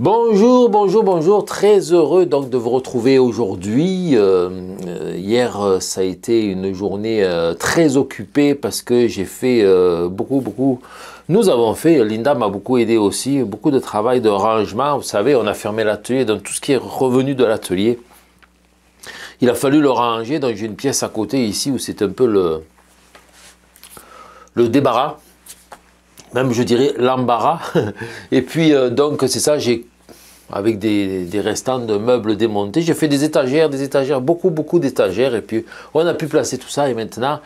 Bonjour, bonjour, bonjour, très heureux donc de vous retrouver aujourd'hui. Euh, euh, hier, euh, ça a été une journée très occupée parce que j'ai fait beaucoup, beaucoup. Nous avons fait, Linda m'a beaucoup aidé aussi, beaucoup de travail de rangement. Vous savez, on a fermé l'atelier, donc tout ce qui est revenu de l'atelier, il a fallu le ranger. Donc j'ai une pièce à côté ici où c'est un peu le, le débarras même je dirais l'embarras. Et puis euh, donc c'est ça, j'ai avec des, restants de meubles démontés, j'ai fait des étagères, des étagères, beaucoup beaucoup d'étagères. Et puis on a pu placer tout ça et maintenant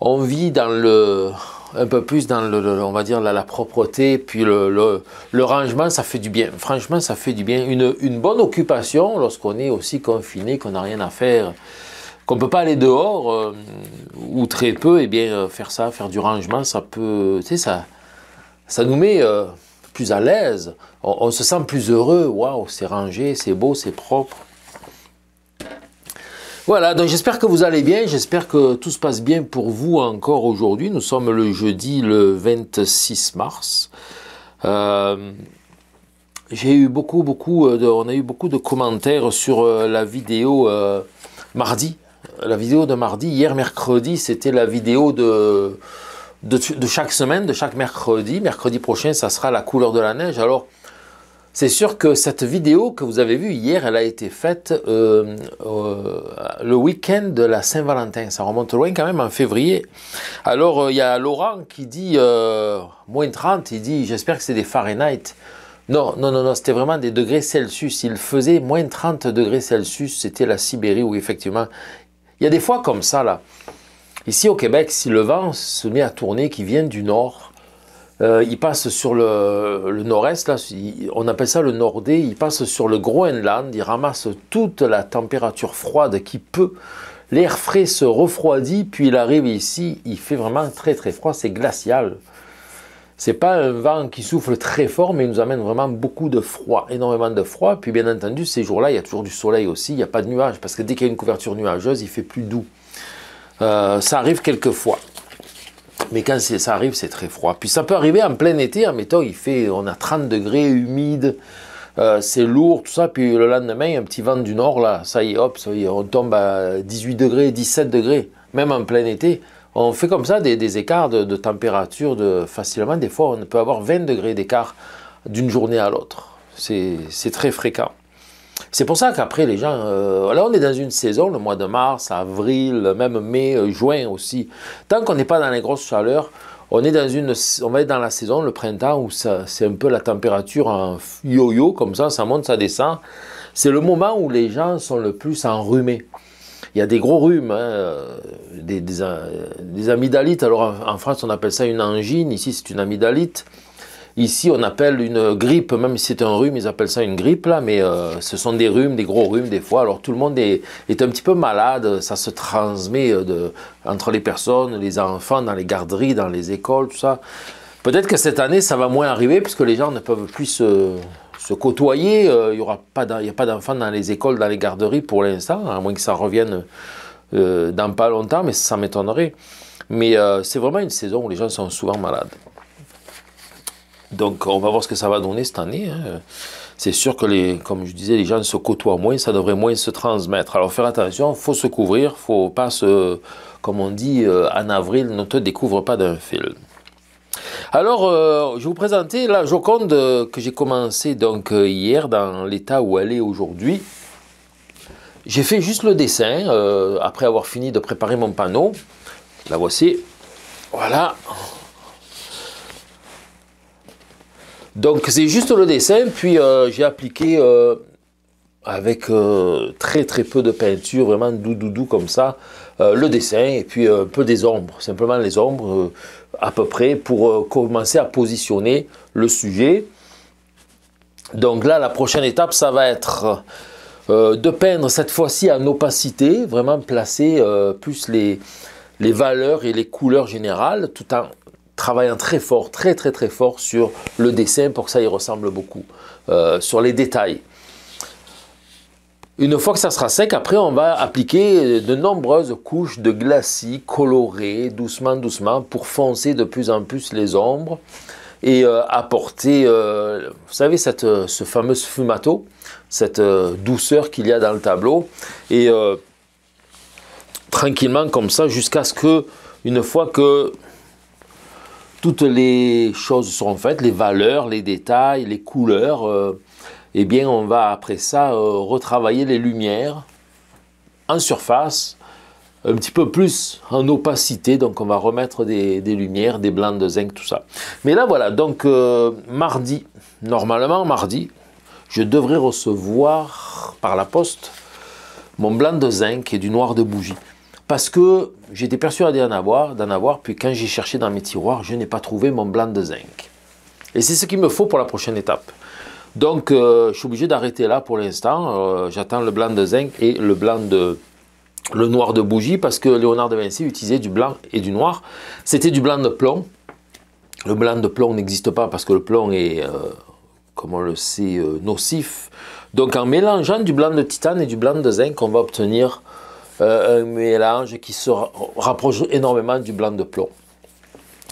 on vit dans le un peu plus dans le, on va dire la, propreté puis le, rangement ça fait du bien franchement ça fait du bien une, bonne occupation lorsqu'on est aussi confiné qu'on n'a rien à faire qu'on peut pas aller dehors euh, ou très peu, et eh bien euh, faire ça, faire du rangement, ça peut, tu sais, ça, ça nous met euh, plus à l'aise, on, se sent plus heureux, waouh, c'est rangé, c'est beau, c'est propre. Voilà, donc j'espère que vous allez bien, j'espère que tout se passe bien pour vous encore aujourd'hui. Nous sommes le jeudi le 26 mars. Euh, j'ai eu beaucoup, beaucoup, euh, de, on a eu beaucoup de commentaires sur la vidéo mardi. La vidéo de mardi, hier mercredi, c'était la vidéo de, de, chaque semaine, de chaque mercredi. Mercredi prochain, ça sera la couleur de la neige. Alors, c'est sûr que cette vidéo que vous avez vue hier, elle a été faite euh, euh, le week-end de la Saint-Valentin. Ça remonte loin quand même, en février. Alors, euh, il y a Laurent qui dit, moins 30, il dit, j'espère que c'est des Fahrenheit. Non, non, non, non, c'était vraiment des degrés Celsius. Il faisait moins 30 degrés Celsius. C'était la Sibérie où, effectivement, il y a des fois comme ça, là. Ici au Québec, si le vent se met à tourner, qui vient du nord, euh, il passe sur le, nord-est, on appelle ça le nordé, il passe sur le Groenland, il ramasse toute la température froide qui peut. L'air frais se refroidit, puis il arrive ici, il fait vraiment très très froid, c'est glacial. C'est pas un vent qui souffle très fort, mais il nous amène vraiment beaucoup de froid, énormément de froid. Puis bien entendu, ces jours-là, il y a toujours du soleil aussi, il n'y a pas de nuages, parce que dès qu'il y a une couverture nuageuse, il fait plus doux. Euh, ça arrive quelquefois. Mais quand ça arrive, c'est très froid. Puis ça peut arriver en plein été, en il fait, on a 30 degrés, humide, euh, c'est lourd, tout ça. Puis le lendemain, un petit vent du nord, là, ça y est, hop, on tombe à 18 degrés, 17 degrés, même en plein été. On fait comme ça des, écarts de, température de, facilement. Des fois, on peut avoir 20 degrés d'écart d'une journée à l'autre. C'est très fréquent. C'est pour ça qu'après, les gens... Euh, là, on est dans une saison, le mois de mars, avril, même mai, euh, juin aussi. Tant qu'on n'est pas dans les grosses chaleurs, on, est dans une, on va être dans la saison, le printemps, où c'est un peu la température en yo-yo, comme ça, ça monte, ça descend. C'est le moment où les gens sont le plus enrhumés. Il y a des gros rhumes, hein, euh, des, des, amygdalites. Alors en, en France, on appelle ça une angine, ici c'est une amygdalite. Ici, on appelle une grippe, même si c'est un rhume, ils appellent ça une grippe, là, mais euh, ce sont des rhumes, des gros rhumes, des fois. Alors, tout le monde est, un petit peu malade, ça se transmet euh, de, entre les personnes, les enfants, dans les garderies, dans les écoles, tout ça. Peut-être que cette année, ça va moins arriver, puisque les gens ne peuvent plus se, côtoyer. Euh, il n'y aura pas, a pas d'enfants dans les écoles, dans les garderies pour l'instant, à moins que ça revienne dans pas longtemps, mais ça m'étonnerait. Mais c'est vraiment une saison où les gens sont souvent malades. Donc on va voir ce que ça va donner cette année. Hein. C'est sûr que, les, comme je disais, les gens se côtoient moins, ça devrait moins se transmettre. Alors faire attention, faut se couvrir, faut pas se, comme on dit euh, en avril, ne te découvre pas d'un fil. Alors, euh, je vais vous présenter la Joconde euh, que j'ai commencé donc hier dans l'état où elle est aujourd'hui. J'ai fait juste le dessin après avoir fini de préparer mon panneau. La voici. Voilà. Donc c'est juste le dessin, puis euh, j'ai appliqué euh, avec euh, très très peu de peinture, vraiment doudou doux, comme ça, le dessin et puis un peu des ombres, simplement les ombres à peu près pour commencer à positionner le sujet. Donc là, la prochaine étape, ça va être de peindre cette fois-ci en opacité, vraiment placer plus les, les valeurs et les couleurs générales tout en travaillant très fort, très très très fort sur le dessin pour que ça y ressemble beaucoup, euh, sur les détails. Une fois que ça sera sec, après on va appliquer de nombreuses couches de glacis colorées doucement doucement pour foncer de plus en plus les ombres et euh, apporter, euh, vous savez, cette, ce fameux fumato, cette douceur qu'il y a dans le tableau et tranquillement comme ça jusqu'à ce que, une fois que toutes les choses sont faites, les valeurs, les détails, les couleurs. Euh, eh bien, on va après ça euh, retravailler les lumières en surface, un petit peu plus en opacité. Donc, on va remettre des, lumières, des blancs de zinc, tout ça. Mais là, voilà. Donc, euh, mardi, normalement, mardi, je devrais recevoir par la poste mon blanc de zinc et du noir de bougie. Parce que J'étais persuadé d'en avoir, d'en avoir, puis quand j'ai cherché dans mes tiroirs, je n'ai pas trouvé mon blanc de zinc. Et c'est ce qu'il me faut pour la prochaine étape. Donc, euh, je suis obligé d'arrêter là pour l'instant. Euh, j'attends le blanc de zinc et le blanc de le noir de bougie parce que Léonard de Vinci utilisait du blanc et du noir. C'était du blanc de plomb. Le blanc de plomb n'existe pas parce que le plomb est, euh, comme on le sait, nocif. Donc, en mélangeant du blanc de titane et du blanc de zinc, on va obtenir euh, un mélange qui se rapproche énormément du blanc de plomb.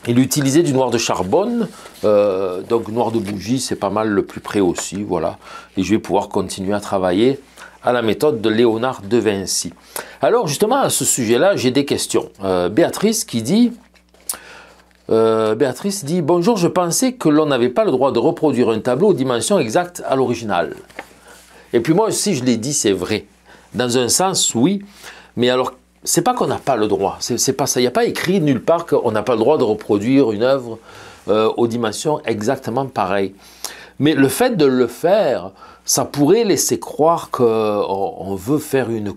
Il utilisait du noir de charbon, euh, donc noir de bougie, c'est pas mal le plus près aussi, voilà. Et je vais pouvoir continuer à travailler à la méthode de Léonard de Vinci. Alors justement, à ce sujet-là, j'ai des questions. Euh, Béatrice qui dit... Béatrice dit « Bonjour, je pensais que l'on n'avait pas le droit de reproduire un tableau aux dimensions exactes à l'original. » Et puis moi aussi, je l'ai dit, c'est vrai. Dans un sens, oui, mais alors, c'est pas qu'on n'a pas le droit, c'est pas ça. Il n'y a pas écrit nulle part qu'on n'a pas le droit de reproduire une œuvre euh, aux dimensions exactement pareilles. Mais le fait de le faire, ça pourrait laisser croire qu'on euh, veut faire une,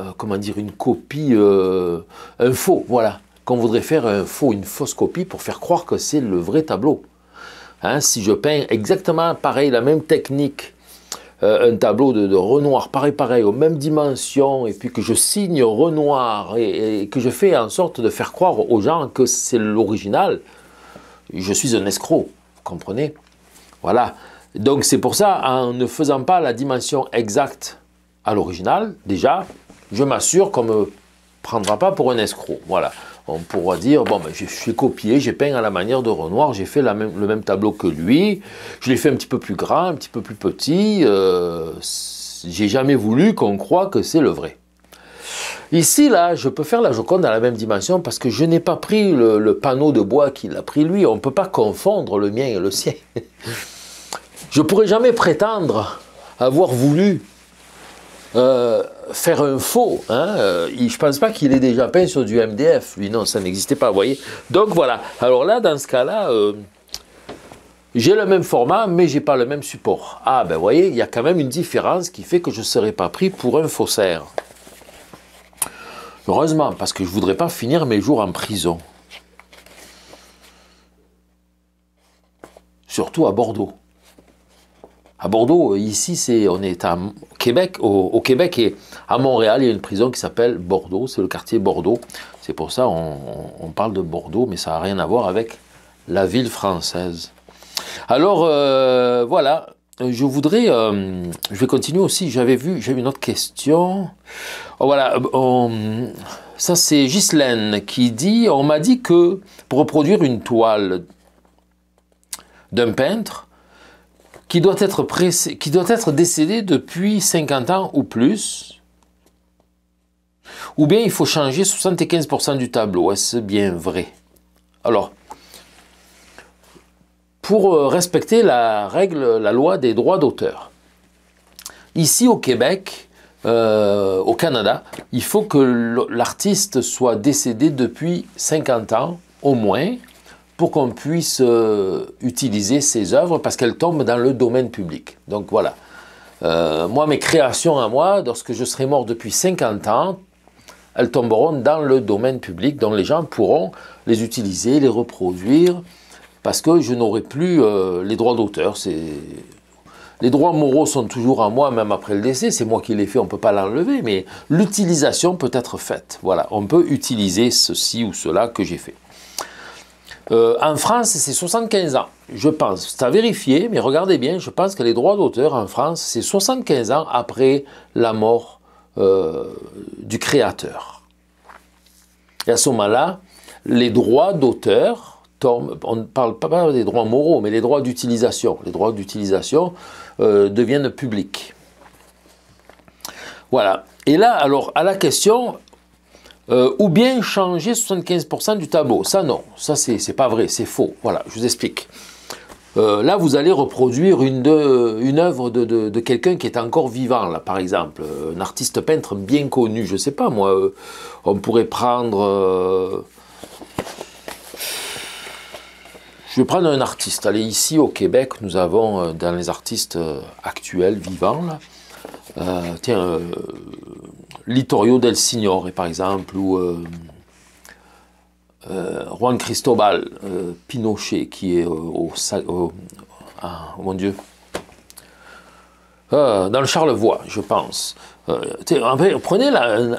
euh, comment dire, une copie, un faux, voilà. Qu'on voudrait faire un faux, une fausse copie pour faire croire que c'est le vrai tableau. Hein, si je peins exactement pareil, la même technique, euh, un tableau de, Renoir, pareil, pareil, aux mêmes dimensions, et puis que je signe Renoir, et, et que je fais en sorte de faire croire aux gens que c'est l'original, je suis un escroc, vous comprenez Voilà. Donc c'est pour ça, en ne faisant pas la dimension exacte à l'original, déjà, je m'assure qu'on ne me prendra pas pour un escroc. Voilà on pourra dire, bon, ben, suis copié, j'ai peint à la manière de Renoir, j'ai fait le même tableau que lui, je l'ai fait un petit peu plus grand, un petit peu plus petit, euh, j'ai jamais voulu qu'on croit que c'est le vrai. Ici, là, je peux faire la Joconde à la même dimension parce que je n'ai pas pris le, panneau de bois qu'il a pris lui. On ne peut pas confondre le mien et le sien. Je pourrais jamais prétendre avoir voulu euh, faire un faux. Hein, euh, je ne pense pas qu'il est déjà peint sur du MDF. Lui, non, ça n'existait pas, vous voyez. Donc voilà. Alors là, dans ce cas-là, euh, j'ai le même format, mais j'ai pas le même support. Ah, ben vous voyez, il y a quand même une différence qui fait que je ne serai pas pris pour un faussaire. Heureusement, parce que je ne voudrais pas finir mes jours en prison. Surtout à Bordeaux à Bordeaux. Euh, ici, on est à Québec, au, Québec et à Montréal, il y a une prison qui s'appelle Bordeaux, c'est le quartier Bordeaux. C'est pour ça qu'on parle de Bordeaux, mais ça n'a rien à voir avec la ville française. Alors euh, voilà, je voudrais, euh, je vais continuer aussi. J'avais vu, j'ai une autre question. Oh, voilà, ça c'est Ghislaine qui dit, on m'a dit que pour reproduire une toile d'un peintre, qui doit être, décédé depuis 50 ans ou plus, ou bien il faut changer 75% du tableau. Est-ce bien vrai Alors, pour euh, respecter la règle, la loi des droits d'auteur, ici au Québec, euh, au Canada, il faut que l'artiste soit décédé depuis 50 ans au moins, pour qu'on puisse euh, utiliser ces œuvres parce qu'elles tombent dans le domaine public. Donc voilà. Euh, moi, mes créations à moi, lorsque je serai mort depuis 50 ans, elles tomberont dans le domaine public, donc les gens pourront les utiliser, les reproduire, parce que je n'aurai plus euh, les droits d'auteur. c'est Les droits moraux sont toujours à moi, même après le décès, c'est moi qui les fais, on ne peut pas l'enlever, mais l'utilisation peut être faite. Voilà, on peut utiliser ceci ou cela que j'ai fait. Euh, en France, c'est 75 ans, je pense. C'est à vérifier, mais regardez bien, je pense que les droits d'auteur en France, c'est 75 ans après la mort euh, du créateur. Et à ce moment-là, les droits d'auteur, on ne parle pas des droits moraux, mais les droits d'utilisation. Les droits d'utilisation euh, deviennent publics. Voilà. Et là, alors, à la question, euh, ou bien changer 75% du tableau. Ça non, ça c'est pas vrai, c'est faux. Voilà, je vous explique. Euh, là, vous allez reproduire une, œuvre de, quelqu'un qui est encore vivant, là, par exemple. Euh, un artiste peintre bien connu, je sais pas, moi. on pourrait prendre... Je vais prendre un artiste. Allez, ici, au Québec, nous avons, dans les artistes actuels, vivants, là, tiens, Littorio del Signore, par exemple, ou euh, euh, Juan Cristobal euh, Pinochet, qui est au, ah, oh mon Dieu, dans le Charlevoix, je pense. prenez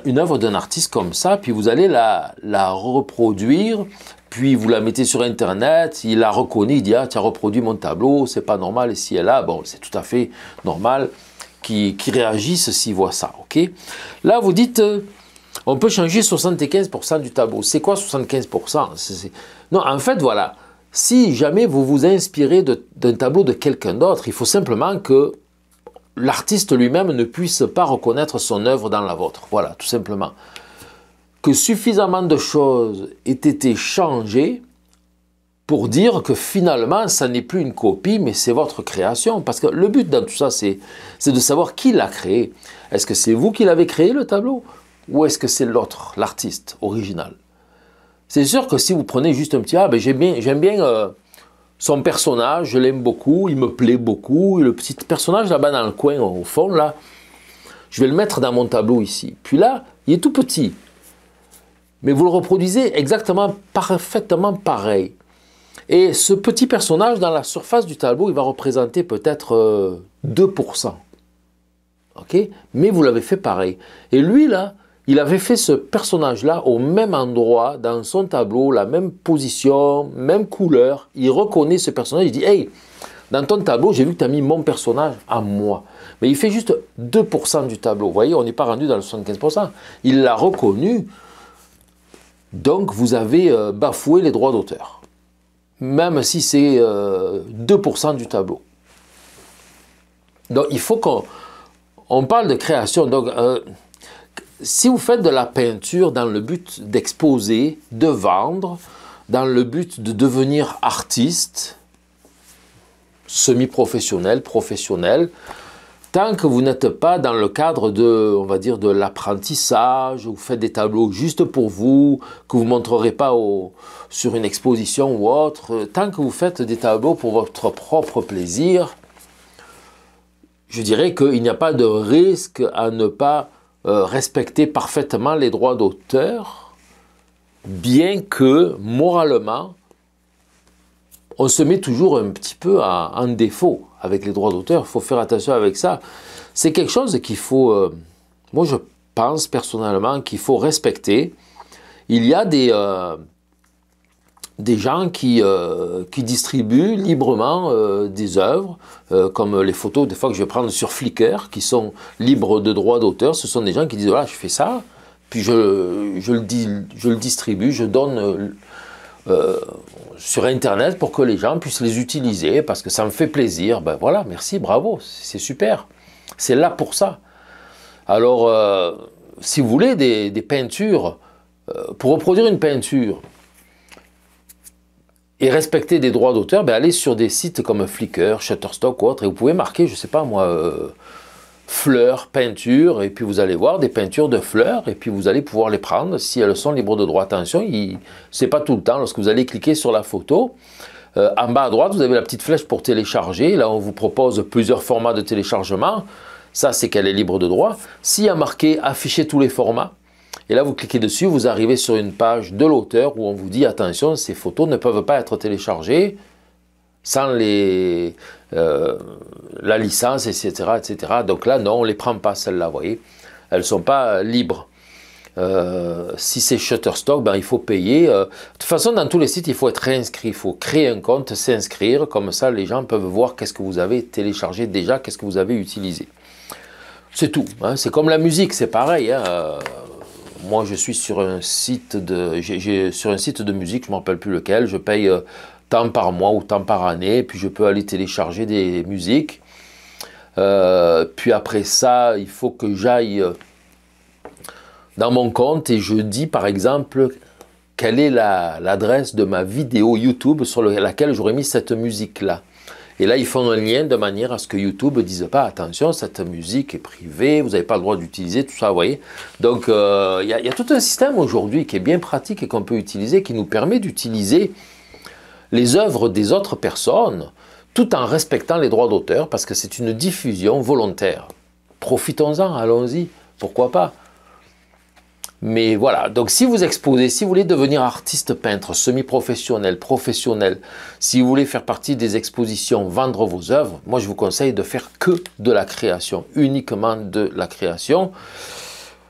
une œuvre d'un artiste comme ça, puis vous allez la, la reproduire, puis vous la mettez sur Internet, il la reconnaît, il dit Ah, tu as reproduit mon tableau, c'est pas normal, et si elle a, bon, c'est tout à fait normal qui, réagissent s'ils voient ça. ok Là, vous dites, euh, on peut changer 75% du tableau. C'est quoi 75% Non, en fait, voilà. Si jamais vous vous inspirez d'un tableau de quelqu'un d'autre, il faut simplement que l'artiste lui-même ne puisse pas reconnaître son œuvre dans la vôtre. Voilà, tout simplement. Que suffisamment de choses aient été changées pour dire que finalement, ça n'est plus une copie, mais c'est votre création. Parce que le but dans tout ça, c'est de savoir qui l'a créé. Est-ce que c'est vous qui l'avez créé, le tableau Ou est-ce que c'est l'autre, l'artiste original C'est sûr que si vous prenez juste un petit « Ah, ben, j'aime bien, euh, son personnage, je l'aime beaucoup, il me plaît beaucoup, le petit personnage là-bas dans le coin, au fond, là, je vais le mettre dans mon tableau ici. » Puis là, il est tout petit. Mais vous le reproduisez exactement, parfaitement pareil. Et ce petit personnage, dans la surface du tableau, il va représenter peut-être 2%. Euh, ok Mais vous l'avez fait pareil. Et lui, là, il avait fait ce personnage-là au même endroit, dans son tableau, la même position, même couleur. Il reconnaît ce personnage, il dit « Hey, dans ton tableau, j'ai vu que tu as mis mon personnage à moi. » Mais il fait juste 2% du tableau. Vous voyez, on n'est pas rendu dans le 75%. Il l'a reconnu, donc vous avez euh, bafoué les droits d'auteur même si c'est 2% euh, du tableau. Donc il faut qu'on parle de création. Donc euh, si vous faites de la peinture dans le but d'exposer, de vendre, dans le but de devenir artiste, semi-professionnel, professionnel tant que vous n'êtes pas dans le cadre de, on va dire, de l'apprentissage, vous faites des tableaux juste pour vous, que vous montrerez pas sur une exposition ou autre, tant que vous faites des tableaux pour votre propre plaisir, je dirais qu'il n'y a pas de risque à ne pas euh, respecter parfaitement les droits d'auteur, bien que moralement, on se met toujours un petit peu en défaut avec les droits d'auteur. Il faut faire attention avec ça. C'est quelque chose qu'il faut, euh, moi je pense personnellement qu'il faut respecter. Il y a des, euh, des gens qui, euh, qui distribuent librement des œuvres, comme les photos des fois que je vais prendre sur Flickr, qui sont libres de droits d'auteur. Ce sont des gens qui disent, voilà, je fais ça, puis je, le, dis, je le distribue, je donne sur Internet pour que les gens puissent les utiliser parce que ça me fait plaisir. Ben voilà, merci, bravo, c'est super. C'est là pour ça. Alors, euh, si vous voulez des, peintures, euh, pour reproduire une peinture et respecter des droits d'auteur, ben allez sur des sites comme Flickr, Shutterstock ou autre, et vous pouvez marquer, je ne sais pas moi, euh, fleurs, peintures, et puis vous allez voir des peintures de fleurs, et puis vous allez pouvoir les prendre si elles sont libres de droit. Attention, c'est pas tout le temps. Lorsque vous allez cliquer sur la photo, euh, en bas à droite, vous avez la petite flèche pour télécharger. Là, on vous propose plusieurs formats de téléchargement. Ça, c'est qu'elle est libre de droit. S'il y a marqué afficher tous les formats, et là, vous cliquez dessus, vous arrivez sur une page de l'auteur où on vous dit attention, ces photos ne peuvent pas être téléchargées sans les, euh, la licence, etc., etc. Donc là, non, on ne les prend pas, celles-là, vous voyez. Elles ne sont pas euh, libres. Euh, si c'est Shutterstock, ben, il faut payer. de toute façon, dans tous les sites, il faut être inscrit Il faut créer un compte, s'inscrire. Comme ça, les gens peuvent voir qu'est-ce que vous avez téléchargé déjà, qu'est-ce que vous avez utilisé. C'est tout. Hein. C'est comme la musique, c'est pareil. Hein. moi, je suis sur un site de, sur un site de musique, je ne rappelle plus lequel. Je paye par mois ou temps par année, puis je peux aller télécharger des musiques. Euh, puis après ça, il faut que j'aille euh, dans mon compte et je dis par exemple quelle est l'adresse de ma vidéo YouTube sur laquelle j'aurais mis cette musique-là. Et là, ils font un lien de manière à ce que YouTube dise pas attention, cette musique est privée, vous n'avez pas le droit d'utiliser, tout ça, vous voyez. Donc, euh, il y, a tout un système aujourd'hui qui est bien pratique et qu'on peut utiliser, qui nous permet d'utiliser les œuvres des autres personnes tout en respectant les droits d'auteur parce que c'est une diffusion volontaire. Profitons-en, allons-y, pourquoi pas mais voilà, donc si vous exposez, si vous voulez devenir artiste peintre, semi-professionnel, professionnel, si vous voulez faire partie des expositions, vendre vos œuvres, moi je vous conseille de faire que de la création, uniquement de la création.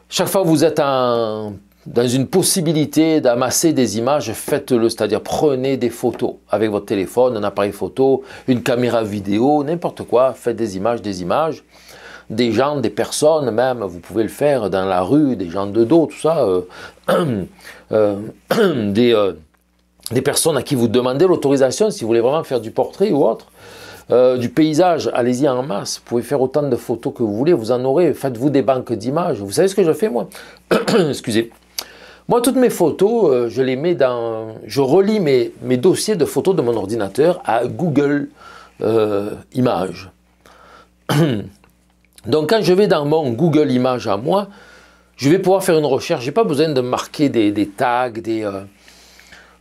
Chaque fois vous êtes en dans une possibilité d'amasser des images, faites-le, c'est-à-dire prenez des photos avec votre téléphone, un appareil photo, une caméra vidéo, n'importe quoi, faites des images, des images, des gens, des personnes même, vous pouvez le faire dans la rue, des gens de dos, tout ça, euh, euh, des, euh, des, personnes à qui vous demandez l'autorisation si vous voulez vraiment faire du portrait ou autre. du paysage, allez-y en masse, vous pouvez faire autant de photos que vous voulez, vous en aurez, faites-vous des banques d'images. Vous savez ce que je fais moi Excusez. Moi, toutes mes photos, euh, je les mets dans. Je relis mes, mes, dossiers de photos de mon ordinateur à Google euh, Images. Donc, quand je vais dans mon Google Images à moi, je vais pouvoir faire une recherche. Je n'ai pas besoin de marquer des, tags, des. Euh,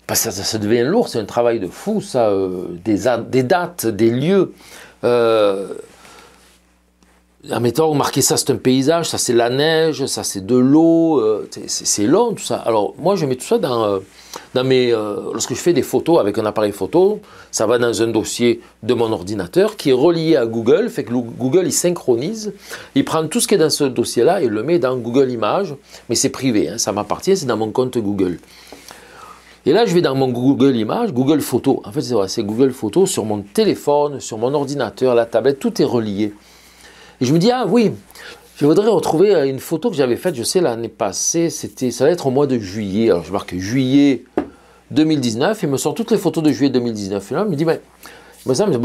parce que ça, devient lourd, c'est un travail de fou, ça. des, des dates, des lieux admettons, marquer ça, c'est un paysage, ça, c'est la neige, ça, c'est de l'eau, euh, c'est long, tout ça. Alors, moi, je mets tout ça dans, euh, dans mes... Euh, lorsque je fais des photos avec un appareil photo, ça va dans un dossier de mon ordinateur qui est relié à Google, fait que Google, il synchronise, il prend tout ce qui est dans ce dossier-là et le met dans Google Images, mais c'est privé, hein, ça m'appartient, c'est dans mon compte Google. Et là, je vais dans mon Google Images, Google Photos. En fait, c'est Google Photos sur mon téléphone, sur mon ordinateur, la tablette, tout est relié. Et je me dis, ah oui, je voudrais retrouver euh, une photo que j'avais faite, je sais, l'année passée, c'était, ça allait être au mois de juillet. Alors je marque juillet 2019, il me sort toutes les photos de juillet 2019. Et là, il me dit, mais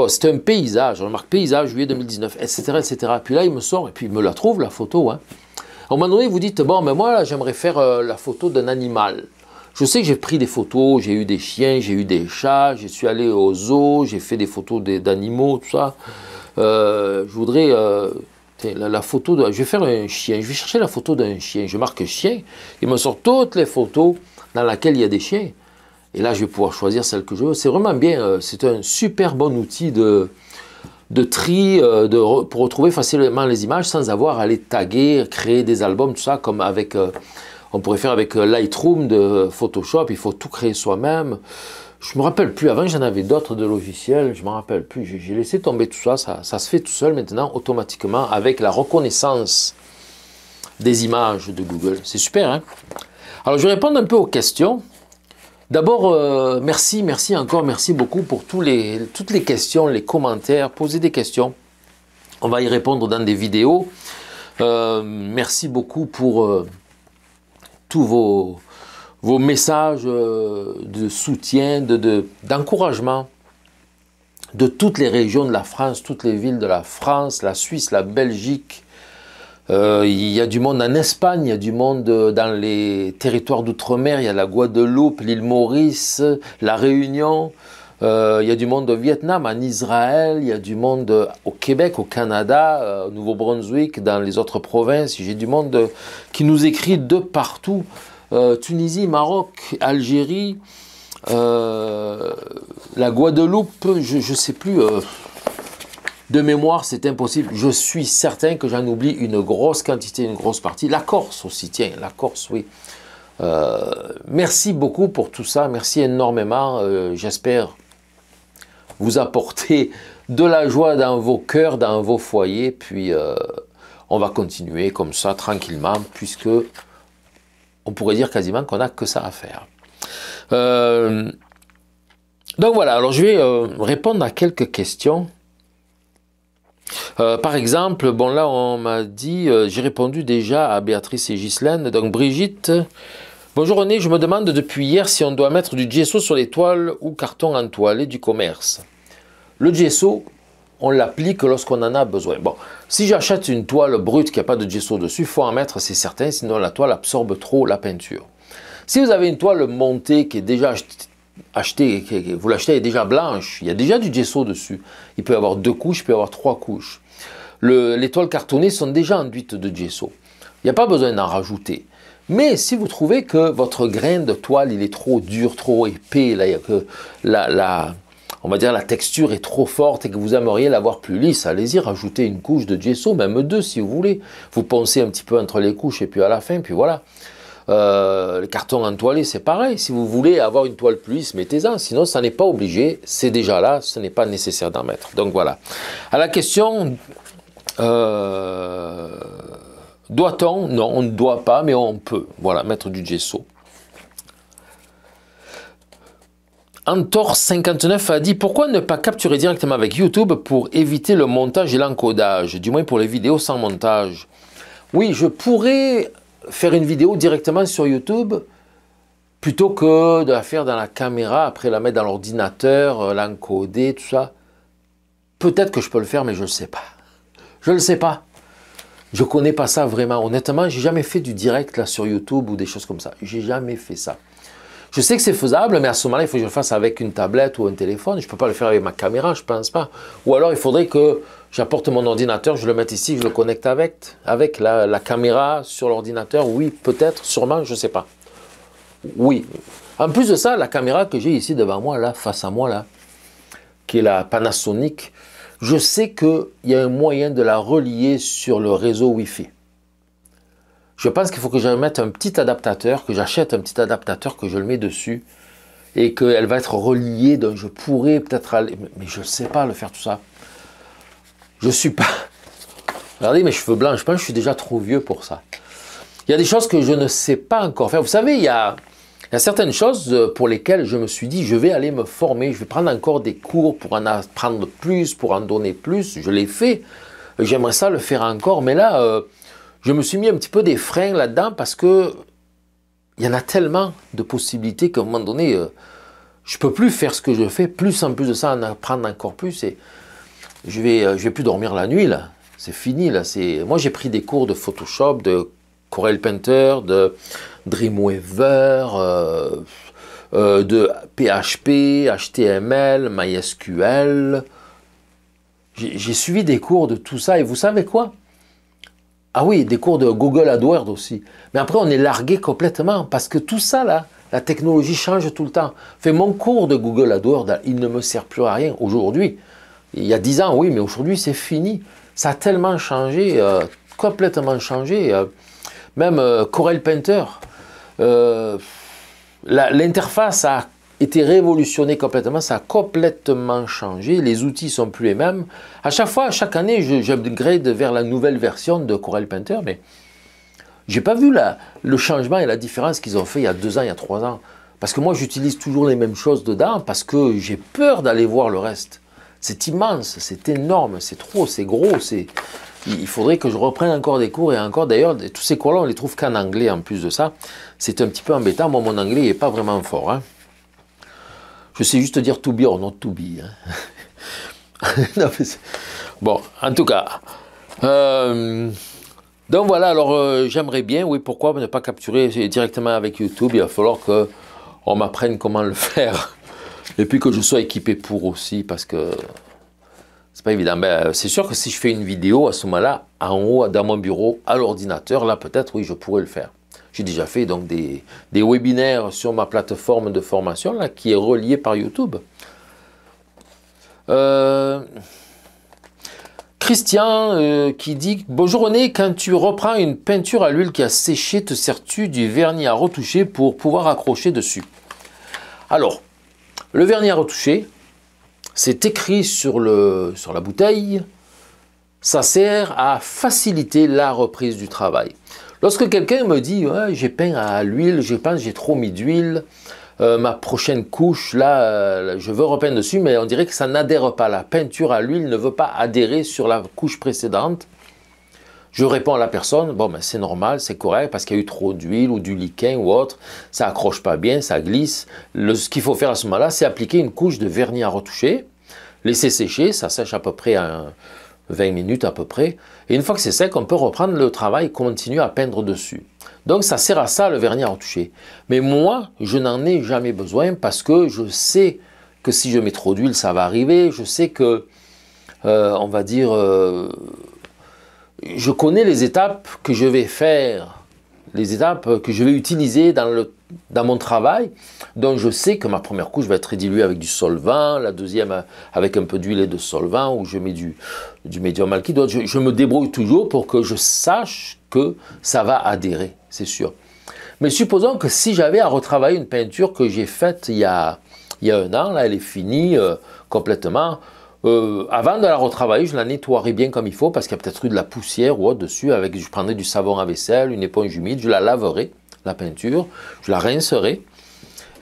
c'était un paysage. je marque paysage juillet 2019, etc., etc. Puis là, il me sort, et puis il me la trouve, la photo. Hein. À un moment donné, vous dites, bon, mais moi, j'aimerais faire euh, la photo d'un animal. Je sais que j'ai pris des photos, j'ai eu des chiens, j'ai eu des chats, je suis allé aux zoo, j'ai fait des photos d'animaux, tout ça. Euh, je voudrais... Euh, la, photo de, je vais faire un chien, je vais chercher la photo d'un chien, je marque chien, il me sort toutes les photos dans lesquelles il y a des chiens. Et là, je vais pouvoir choisir celle que je veux. C'est vraiment bien, euh, c'est un super bon outil de, de tri de, pour retrouver facilement les images sans avoir à les taguer, créer des albums, tout ça, comme avec, on pourrait faire avec Lightroom de Photoshop, il faut tout créer soi-même. Je me rappelle plus, avant j'en avais d'autres de logiciels, je me rappelle plus, j'ai laissé tomber tout ça, ça, se fait tout seul maintenant automatiquement avec la reconnaissance des images de Google. C'est super, hein Alors je vais répondre un peu aux questions. D'abord, euh, merci, merci encore, merci beaucoup pour toutes les questions, les commentaires, poser des questions. On va y répondre dans des vidéos. Euh, merci beaucoup pour euh, tous vos, vos messages euh, de soutien, d'encouragement de, de, toutes les régions de la France, toutes les villes de la France, la Suisse, la Belgique. Euh, il y a du monde en Espagne, il y a du monde euh, dans les territoires d'outre-mer, il y a la Guadeloupe, l'île Maurice, la Réunion. il y a du monde au Vietnam, en Israël, il y a du monde au Québec, au Canada, au Nouveau-Brunswick, dans les autres provinces. J'ai du monde qui nous écrit de partout. Euh, Tunisie, Maroc, Algérie, euh, la Guadeloupe, je ne sais plus. Euh, de mémoire, c'est impossible. Je suis certain que j'en oublie une grosse quantité, une grosse partie. La Corse aussi, tiens, la Corse, oui. merci beaucoup pour tout ça, merci énormément. J'espère vous apporter de la joie dans vos cœurs, dans vos foyers. Puis on va continuer comme ça tranquillement, puisque on pourrait dire quasiment qu'on n'a que ça à faire. Euh, donc voilà, alors je vais euh, répondre à quelques questions. Euh, par exemple, bon là on m'a dit, j'ai répondu déjà à Béatrice et Ghislaine, donc Brigitte, bonjour René, je me demande depuis hier si on doit mettre du gesso sur les toiles ou carton en toile du commerce. Le gesso, on l'applique lorsqu'on en a besoin. Bon, si j'achète une toile brute qui n'a pas de gesso dessus, faut en mettre, c'est certain, sinon la toile absorbe trop la peinture. Si vous avez une toile montée qui est déjà achetée, vous l'achetez, elle est déjà blanche, il y a déjà du gesso dessus. Il peut y avoir deux couches, il peut y avoir trois couches. les toiles cartonnées sont déjà enduites de gesso. Il n'y a pas besoin d'en rajouter. Mais si vous trouvez que votre grain de toile, il est trop dur, trop épais, là, que la on va dire, la texture est trop forte et que vous aimeriez l'avoir plus lisse, allez-y, rajoutez une couche de gesso, même deux si vous voulez. Vous poncez un petit peu entre les couches et puis à la fin, puis voilà. Euh, Le carton cartons entoilés, c'est pareil. Si vous voulez avoir une toile plus lisse, mettez-en. Sinon, ça n'est pas obligé. C'est déjà là. Ce n'est pas nécessaire d'en mettre. Donc voilà. À la question, euh, doit-on Non, on ne doit pas, mais on peut. Voilà, mettre du gesso. Antor59 a dit pourquoi ne pas capturer directement avec YouTube pour éviter le montage et l'encodage, du moins pour les vidéos sans montage. Oui, je pourrais faire une vidéo directement sur YouTube plutôt que de la faire dans la caméra, après la mettre dans l'ordinateur, euh, l'encoder, tout ça. Peut-être que je peux le faire, mais je ne sais pas. Je ne le sais pas. Je ne connais pas ça vraiment. Honnêtement, j'ai jamais fait du direct là sur YouTube ou des choses comme ça. J'ai jamais fait ça. Je sais que c'est faisable, mais à ce moment-là, il faut que je le fasse avec une tablette ou un téléphone. Je ne peux pas le faire avec ma caméra, je ne pense pas. Ou alors, il faudrait que j'apporte mon ordinateur, je le mette ici, je le connecte avec, avec la, la caméra sur l'ordinateur. Oui, peut-être, sûrement, je ne sais pas. Oui. En plus de ça, la caméra que j'ai ici devant moi, là, face à moi, là, qui est la Panasonic, je sais qu'il y a un moyen de la relier sur le réseau Wi-Fi je pense qu'il faut que je mette un petit adaptateur, que j'achète un petit adaptateur, que je le mets dessus et qu'elle va être reliée, donc je pourrais peut-être aller, mais je ne sais pas le faire tout ça. Je ne suis pas. Regardez mes cheveux blancs, je pense que je suis déjà trop vieux pour ça. Il y a des choses que je ne sais pas encore faire. Vous savez, il y a, certaines choses euh, pour lesquelles je me suis dit, je vais aller me former, je vais prendre encore des cours pour en apprendre plus, pour en donner plus. Je l'ai fait. J'aimerais ça le faire encore, mais là, euh, je me suis mis un petit peu des freins là-dedans parce que il y en a tellement de possibilités qu'à un moment donné, euh, je peux plus faire ce que je fais, plus en plus de ça, en apprendre encore plus. Et je vais, euh, vais plus dormir la nuit là. C'est fini là. C'est moi j'ai pris des cours de Photoshop, de Corel Painter, de Dreamweaver, euh, de PHP, HTML, MySQL. J'ai suivi des cours de tout ça et vous savez quoi ah oui, des cours de Google AdWords aussi. Mais après, on est largué complètement parce que tout ça, là, la technologie change tout le temps. Fait mon cours de Google AdWords, il ne me sert plus à rien aujourd'hui. Il y a 10 ans, oui, mais aujourd'hui, c'est fini. Ça a tellement changé, euh, complètement changé. Euh, même euh, Corel Painter, l'interface a été révolutionné complètement, ça a complètement changé, les outils sont plus les mêmes. À chaque fois, chaque année, j'upgrade vers la nouvelle version de Corel Painter, mais j'ai pas vu le changement et la différence qu'ils ont fait il y a deux ans, il y a trois ans. Parce que moi, j'utilise toujours les mêmes choses dedans parce que j'ai peur d'aller voir le reste. C'est immense, c'est énorme, c'est trop, c'est gros, c'est... Il faudrait que je reprenne encore des cours et encore. D'ailleurs, tous ces cours-là, on les trouve qu'en anglais en plus de ça. C'est un petit peu embêtant. Moi, mon anglais n'est pas vraiment fort. Hein. Je sais juste dire to be or not to be. Hein. bon, en tout cas. Euh, donc voilà, alors euh, j'aimerais bien, oui, pourquoi ne pas capturer directement avec YouTube Il va falloir que on m'apprenne comment le faire. Et puis que je sois équipé pour aussi, parce que c'est pas évident. Mais ben, c'est sûr que si je fais une vidéo à ce moment-là, en haut, dans mon bureau, à l'ordinateur, là peut-être, oui, je pourrais le faire. J'ai déjà fait donc des, webinaires sur ma plateforme de formation là, qui est reliée par YouTube. Euh, Christian euh, qui dit Bonjour René, quand tu reprends une peinture à l'huile qui a séché, te sers-tu du vernis à retoucher pour pouvoir accrocher dessus Alors, le vernis à retoucher, c'est écrit sur, le, sur la bouteille, ça sert à faciliter la reprise du travail. Lorsque quelqu'un me dit j'ai peint à l'huile, j'ai peint, j'ai trop mis d'huile, euh, ma prochaine couche, là, euh, je veux repeindre dessus, mais on dirait que ça n'adhère pas. La peinture à l'huile ne veut pas adhérer sur la couche précédente. Je réponds à la personne, bon, ben, c'est normal, c'est correct, parce qu'il y a eu trop d'huile ou du liquin ou autre, ça accroche pas bien, ça glisse. ce qu'il faut faire à ce moment-là, c'est appliquer une couche de vernis à retoucher, laisser sécher, ça sèche à peu près un, 20 minutes à peu près. Et une fois que c'est sec, on peut reprendre le travail et continuer à peindre dessus. Donc ça sert à ça le vernis à retoucher. Mais moi, je n'en ai jamais besoin parce que je sais que si je mets trop d'huile, ça va arriver. Je sais que, euh, on va dire, euh, je connais les étapes que je vais faire, les étapes que je vais utiliser dans le dans mon travail, donc je sais que ma première couche va être diluée avec du solvant, la deuxième euh, avec un peu d'huile et de solvant, ou je mets du, du médium qui Je, je, me débrouille toujours pour que je sache que ça va adhérer, c'est sûr. Mais supposons que si j'avais à retravailler une peinture que j'ai faite il y, a, un an, là elle est finie euh, complètement, euh, avant de la retravailler, je la nettoierai bien comme il faut parce qu'il y a peut-être eu de la poussière ou autre dessus. Avec, je prendrais du savon à vaisselle, une éponge humide, je la laverai la peinture, je la rincerai.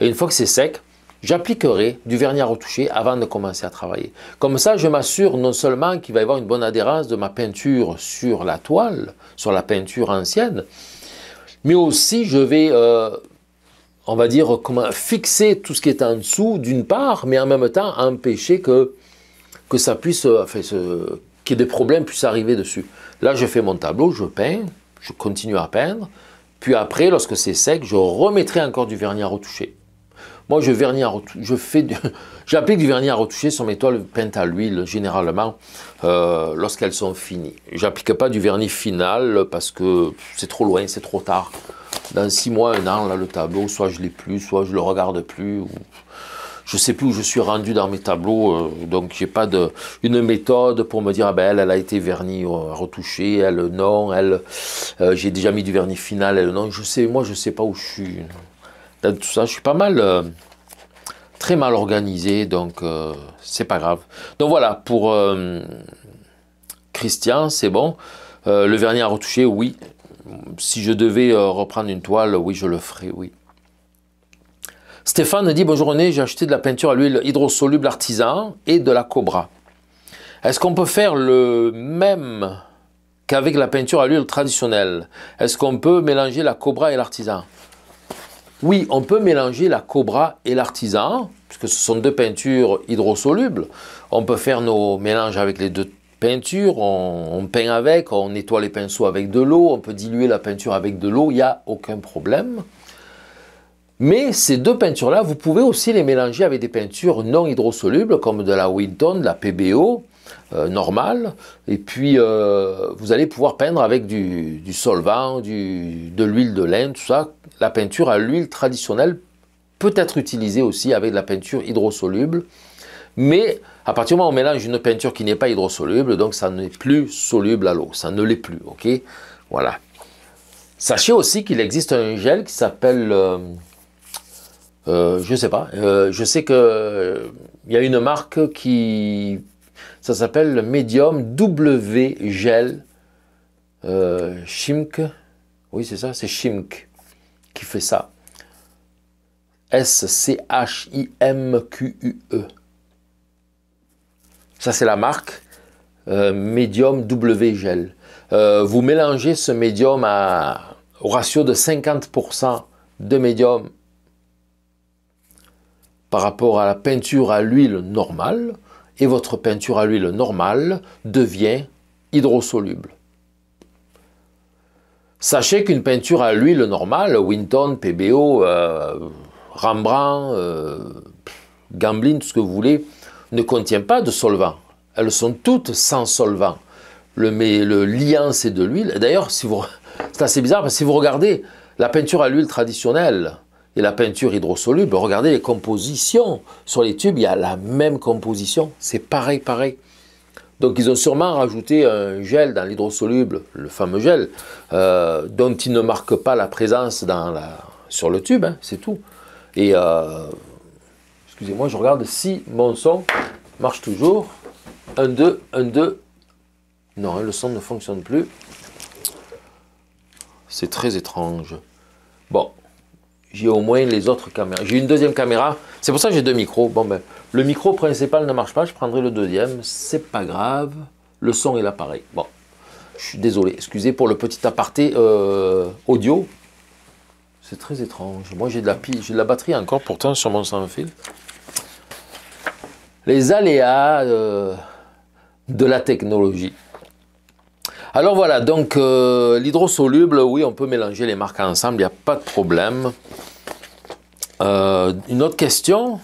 Et une fois que c'est sec, j'appliquerai du vernis à retoucher avant de commencer à travailler. Comme ça, je m'assure non seulement qu'il va y avoir une bonne adhérence de ma peinture sur la toile, sur la peinture ancienne, mais aussi je vais, euh, on va dire, comment, fixer tout ce qui est en dessous d'une part, mais en même temps empêcher que, que ça puisse, euh, enfin, qu'il des problèmes puissent arriver dessus. Là, je fais mon tableau, je peins, je continue à peindre, puis après, lorsque c'est sec, je remettrai encore du vernis à retoucher. Moi, je vernis je fais, j'applique du vernis à retoucher sur mes toiles peintes à l'huile généralement euh, lorsqu'elles sont finies. J'applique pas du vernis final parce que c'est trop loin, c'est trop tard. Dans six mois, un an, là, le tableau, soit je l'ai plus, soit je le regarde plus je sais plus où je suis rendu dans mes tableaux, Donc, euh, donc j'ai pas de, une méthode pour me dire, ah ben, elle, elle a été vernis euh, retouchée, elle non, elle, euh, j'ai déjà mis du vernis final, elle non, je sais, moi je ne sais pas où je suis. Dans tout ça, je suis pas mal, très mal organisé, donc c'est pas grave. Donc voilà, pour Christian, c'est bon. le vernis à retoucher, oui. Si je devais reprendre une toile, oui, je le ferais, oui. Stéphane dit Bonjour René, j'ai acheté de la peinture à l'huile hydrosoluble artisan et de la cobra. Est-ce qu'on peut faire le même qu'avec la peinture à l'huile traditionnelle Est-ce qu'on peut mélanger la cobra et l'artisan Oui, on peut mélanger la cobra et l'artisan, puisque ce sont deux peintures hydrosolubles. On peut faire nos mélanges avec les deux peintures, on, peint avec, on nettoie les pinceaux avec de l'eau, on peut diluer la peinture avec de l'eau, il n'y a aucun problème. Mais ces deux peintures-là, vous pouvez aussi les mélanger avec des peintures non hydrosolubles comme de la Winton, de la PBO, euh, normale. Et puis, euh, vous allez pouvoir peindre avec du, solvant, de l'huile de lin, tout ça. La peinture à l'huile traditionnelle peut être utilisée aussi avec de la peinture hydrosoluble. Mais à partir du moment où on mélange une peinture qui n'est pas hydrosoluble, donc ça n'est plus soluble à l'eau. Ça ne l'est plus, ok Voilà. Sachez aussi qu'il existe un gel qui s'appelle... Euh, euh, je sais pas. Euh, je sais que il euh, y a une marque qui ça s'appelle le Medium W Gel euh, Oui, c'est ça, c'est Shimk qui fait ça. S C H I M Q U E. Ça c'est la marque Medium W Gel. vous mélangez ce médium au ratio de 50% de médium par rapport à la peinture à l'huile normale, et votre peinture à l'huile normale devient hydrosoluble. Sachez qu'une peinture à l'huile normale, Winton, PBO, euh, Rembrandt, euh, Gamblin, tout ce que vous voulez, ne contient pas de solvant. Elles sont toutes sans solvant. Le, mais le liant, c'est de l'huile. D'ailleurs, si c'est assez bizarre, parce si vous regardez la peinture à l'huile traditionnelle, et la peinture hydrosoluble, regardez les compositions. Sur les tubes, il y a la même composition. C'est pareil, pareil. Donc ils ont sûrement rajouté un gel dans l'hydrosoluble, le fameux gel, euh, dont ils ne marquent pas la présence dans la, sur le tube, hein, c'est tout. Et, euh, excusez-moi, je regarde si mon son marche toujours. 1, 2, 1, 2. Non, hein, le son ne fonctionne plus. C'est très étrange. Bon, j'ai au moins les autres caméras. J'ai une deuxième caméra, c'est pour ça que j'ai deux micros. Bon ben, le micro principal ne marche pas, je prendrai le deuxième, c'est pas grave. Le son et l'appareil. Bon, je suis désolé, excusez pour le petit aparté euh, audio. C'est très étrange. Moi j'ai de la j'ai de la batterie encore pourtant sur mon sans fil. Les aléas euh, de la technologie. Alors voilà, donc euh, l'hydrosoluble, oui, on peut mélanger les marques ensemble, il n'y a pas de problème. Euh, une autre question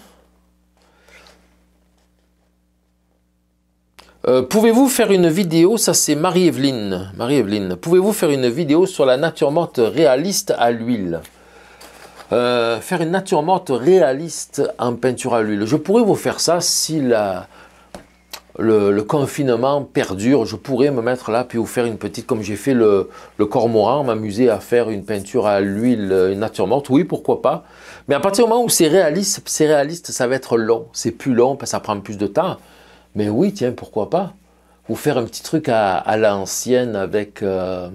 euh, Pouvez-vous faire une vidéo, ça c'est Marie-Evelyne, Marie-Evelyne, pouvez-vous faire une vidéo sur la nature morte réaliste à l'huile Faire une nature morte réaliste en peinture à l'huile. Je pourrais vous faire ça si la, le, confinement perdure, je pourrais me mettre là puis vous faire une petite, comme j'ai fait le, cormoran, m'amuser à faire une peinture à l'huile, une nature morte, oui, pourquoi pas. Mais à partir du moment où c'est réaliste, c'est réaliste, ça va être long, c'est plus long, parce ça prend plus de temps. Mais oui, tiens, pourquoi pas. Vous faire un petit truc à, l'ancienne avec, euh,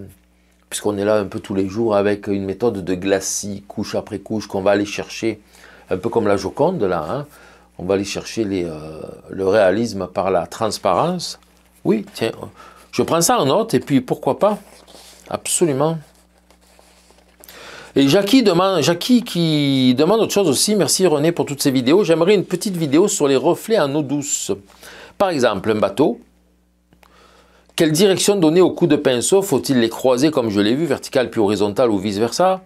puisqu'on est là un peu tous les jours, avec une méthode de glacis, couche après couche, qu'on va aller chercher, un peu comme la Joconde, là, hein on va aller chercher euh, le réalisme par la transparence. Oui, tiens, je prends ça en note et puis pourquoi pas Absolument. Et Jackie, demande, Jackie qui demande autre chose aussi. Merci René pour toutes ces vidéos. J'aimerais une petite vidéo sur les reflets en eau douce. Par exemple, un bateau. Quelle direction donner au coup de pinceau Faut-il les croiser comme je l'ai vu, vertical puis horizontal ou vice-versa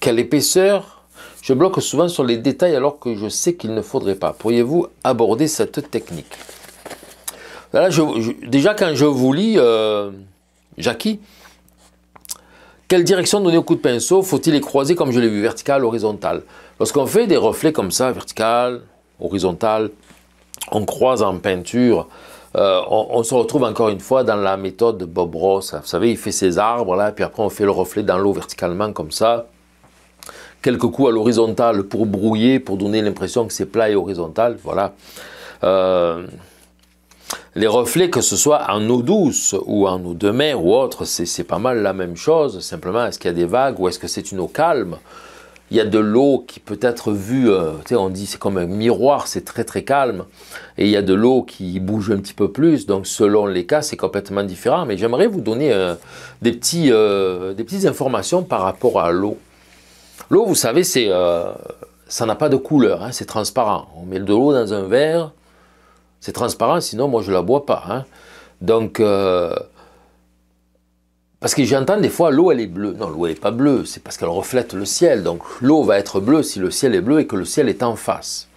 Quelle épaisseur je bloque souvent sur les détails alors que je sais qu'il ne faudrait pas. Pourriez-vous aborder cette technique Déjà, quand je vous lis, euh, Jackie, quelle direction donner au coup de pinceau Faut-il les croiser comme je l'ai vu, vertical, horizontal Lorsqu'on fait des reflets comme ça, vertical, horizontal, on croise en peinture, euh, on, se retrouve encore une fois dans la méthode de Bob Ross. Vous savez, il fait ses arbres là, puis après on fait le reflet dans l'eau verticalement comme ça quelques coups à l'horizontale pour brouiller, pour donner l'impression que c'est plat et horizontal. Voilà. Euh, les reflets, que ce soit en eau douce ou en eau de mer ou autre, c'est pas mal la même chose. Simplement, est-ce qu'il y a des vagues ou est-ce que c'est une eau calme Il y a de l'eau qui peut être vue, euh, on dit c'est comme un miroir, c'est très très calme. Et il y a de l'eau qui bouge un petit peu plus. Donc selon les cas, c'est complètement différent. Mais j'aimerais vous donner euh, des, petits, des petites informations par rapport à l'eau. L'eau, vous savez, c'est, euh, ça n'a pas de couleur, hein, c'est transparent. On met de l'eau dans un verre, c'est transparent, sinon moi je ne la bois pas. Hein. Donc, euh, parce que j'entends des fois l'eau elle est bleue. Non, l'eau n'est pas bleue, c'est parce qu'elle reflète le ciel. Donc l'eau va être bleue si le ciel est bleu et que le ciel est en face.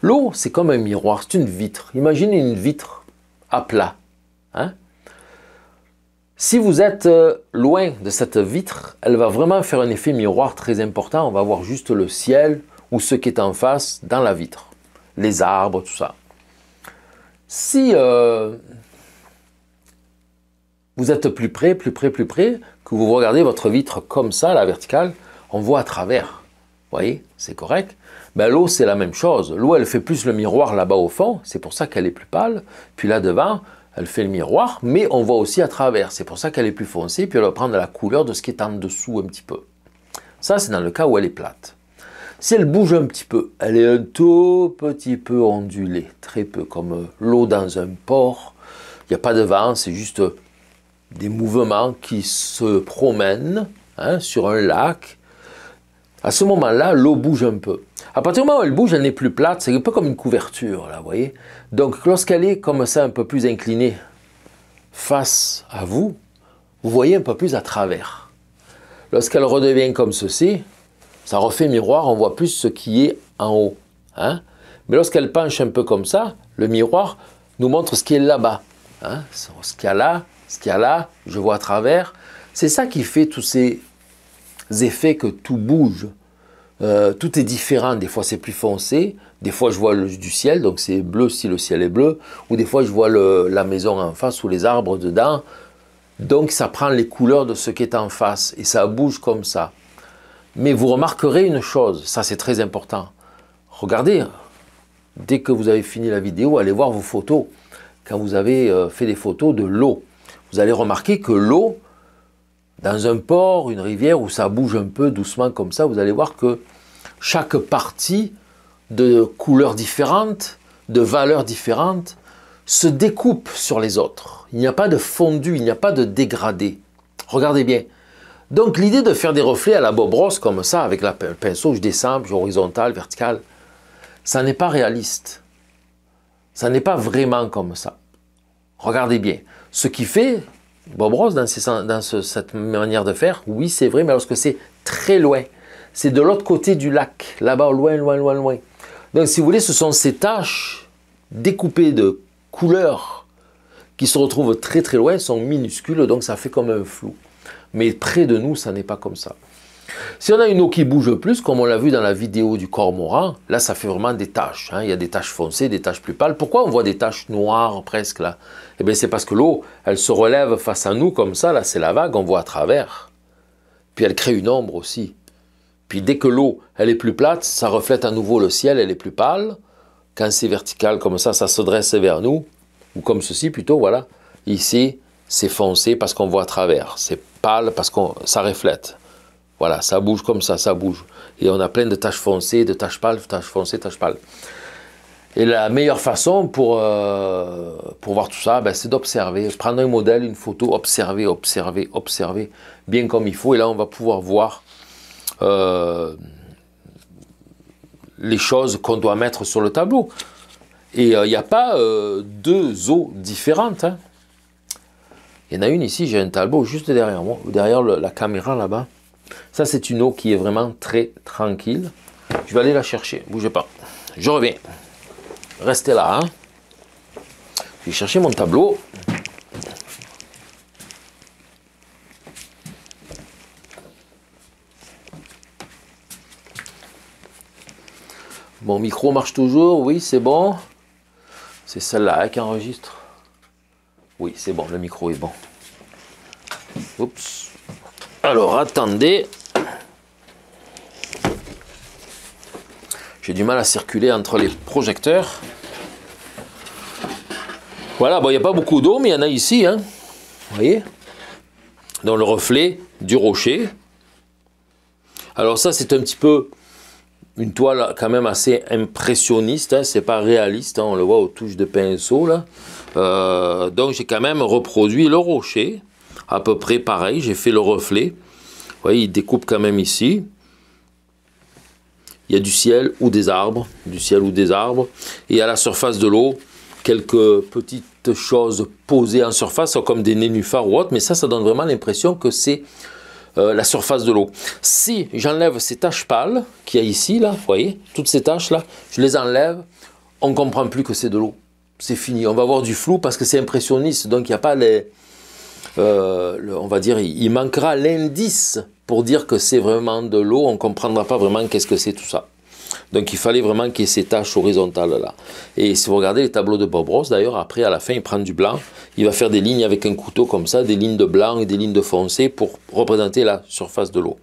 L'eau, c'est comme un miroir, c'est une vitre. Imaginez une vitre à plat. Hein si vous êtes euh, loin de cette vitre, elle va vraiment faire un effet miroir très important. On va voir juste le ciel ou ce qui est en face dans la vitre. Les arbres, tout ça. Si euh, vous êtes plus près, plus près, plus près, que vous regardez votre vitre comme ça, la verticale, on voit à travers. Vous voyez, c'est correct. Ben, l'eau, c'est la même chose. L'eau, elle fait plus le miroir là-bas au fond, c'est pour ça qu'elle est plus pâle. Puis là devant, elle fait le miroir, mais on voit aussi à travers. C'est pour ça qu'elle est plus foncée, puis elle va prendre la couleur de ce qui est en dessous un petit peu. Ça, c'est dans le cas où elle est plate. Si elle bouge un petit peu, elle est un tout petit peu ondulée, très peu, comme euh, l'eau dans un port. Il n'y a pas de vent, c'est juste des mouvements qui se promènent hein, sur un lac. À ce moment-là, l'eau bouge un peu. À partir du moment où elle bouge, elle n'est plus plate, c'est un peu comme une couverture, là, vous voyez donc lorsqu'elle est comme ça un peu plus inclinée face à vous, vous voyez un peu plus à travers. Lorsqu'elle redevient comme ceci, ça refait miroir, on voit plus ce qui est en haut. Hein. Mais lorsqu'elle penche un peu comme ça, le miroir nous montre ce qui est là-bas. Hein. Ce qu'il y a là, ce qu'il y a là, je vois à travers. C'est ça qui fait tous ces effets que tout bouge. Euh, tout est différent. Des fois, c'est plus foncé. Des fois, je vois le, du ciel, donc c'est bleu si le ciel est bleu. Ou des fois, je vois la maison en face ou les arbres dedans. Donc, ça prend les couleurs de ce qui est en face et ça bouge comme ça. Mais vous remarquerez une chose, ça c'est très important. Regardez, hein. dès que vous avez fini la vidéo, allez voir vos photos. Quand vous avez euh, fait des photos de l'eau, vous allez remarquer que l'eau, dans un port, une rivière où ça bouge un peu doucement comme ça, vous allez voir que chaque partie de couleurs différentes, de valeurs différentes, se découpe sur les autres. Il n'y a pas de fondu, il n'y a pas de dégradé. Regardez bien. Donc l'idée de faire des reflets à la brosse comme ça, avec le pinceau, je descends, vais horizontal, vertical, ça n'est pas réaliste. Ça n'est pas vraiment comme ça. Regardez bien. Ce qui fait Bob Ross, dans, cette manière de faire, oui, c'est vrai, mais lorsque c'est très loin, c'est de l'autre côté du lac, là-bas, loin, loin, loin, loin. Donc, si vous voulez, ce sont ces taches découpées de couleurs qui se retrouvent très, très loin, sont minuscules, donc ça fait comme un flou. Mais près de nous, ça n'est pas comme ça. Si on a une eau qui bouge plus, comme on l'a vu dans la vidéo du cormoran, là ça fait vraiment des taches. Hein. Il y a des taches foncées, des taches plus pâles. Pourquoi on voit des taches noires presque là Eh bien c'est parce que l'eau, elle se relève face à nous comme ça, là c'est la vague, on voit à travers. Puis elle crée une ombre aussi. Puis dès que l'eau, elle est plus plate, ça reflète à nouveau le ciel, elle est plus pâle. Quand c'est vertical comme ça, ça se dresse vers nous, ou comme ceci plutôt, voilà. Ici, c'est foncé parce qu'on voit à travers. C'est pâle parce qu'on ça reflète. Voilà, ça bouge comme ça, ça bouge. Et on a plein de taches foncées, de taches pâles, taches foncées, taches pâles. Et la meilleure façon pour, euh, pour voir tout ça, ben, c'est d'observer, prendre un modèle, une photo, observer, observer, observer, bien comme il faut. Et là, on va pouvoir voir euh, les choses qu'on doit mettre sur le tableau. Et euh, il n'y a pas deux eaux différentes. Hein. Il y en a une ici, j'ai un tableau juste derrière moi, derrière la caméra là-bas. Ça, c'est une eau qui est vraiment très tranquille. Je vais aller la chercher. Bougez pas. Je reviens. Restez là. Hein. Je vais chercher mon tableau. Mon micro marche toujours, oui, c'est bon. C'est celle-là hein, qui enregistre. Oui, c'est bon, le micro est bon. Oups. Alors attendez. J'ai du mal à circuler entre les projecteurs. Voilà, bon, il n'y a pas beaucoup d'eau, mais il y en a ici, hein. Vous voyez Dans le reflet du rocher. Alors ça, c'est un petit peu une toile quand même assez impressionniste, hein, c'est pas réaliste, hein. on le voit aux touches de pinceau là. Euh, donc j'ai quand même reproduit le rocher à peu près pareil. J'ai fait le reflet. Vous voyez, il découpe quand même ici. Il y a du ciel ou des arbres, du ciel ou des arbres. Et à la surface de l'eau, quelques petites choses posées en surface, comme des nénuphars ou autre, Mais ça, ça donne vraiment l'impression que c'est euh, la surface de l'eau. Si j'enlève ces taches pâles qu'il y a ici, là, vous voyez, toutes ces taches-là, je les enlève, on ne comprend plus que c'est de l'eau. C'est fini. On va avoir du flou parce que c'est impressionniste. Donc, il n'y a pas les euh, on va dire, il manquera l'indice pour dire que c'est vraiment de l'eau, on ne comprendra pas vraiment qu'est-ce que c'est tout ça. Donc il fallait vraiment qu'il y ait ces taches horizontales là. Et si vous regardez les tableaux de Bob Ross, d'ailleurs, après à la fin, il prend du blanc, il va faire des lignes avec un couteau comme ça, des lignes de blanc et des lignes de foncé pour représenter la surface de l'eau.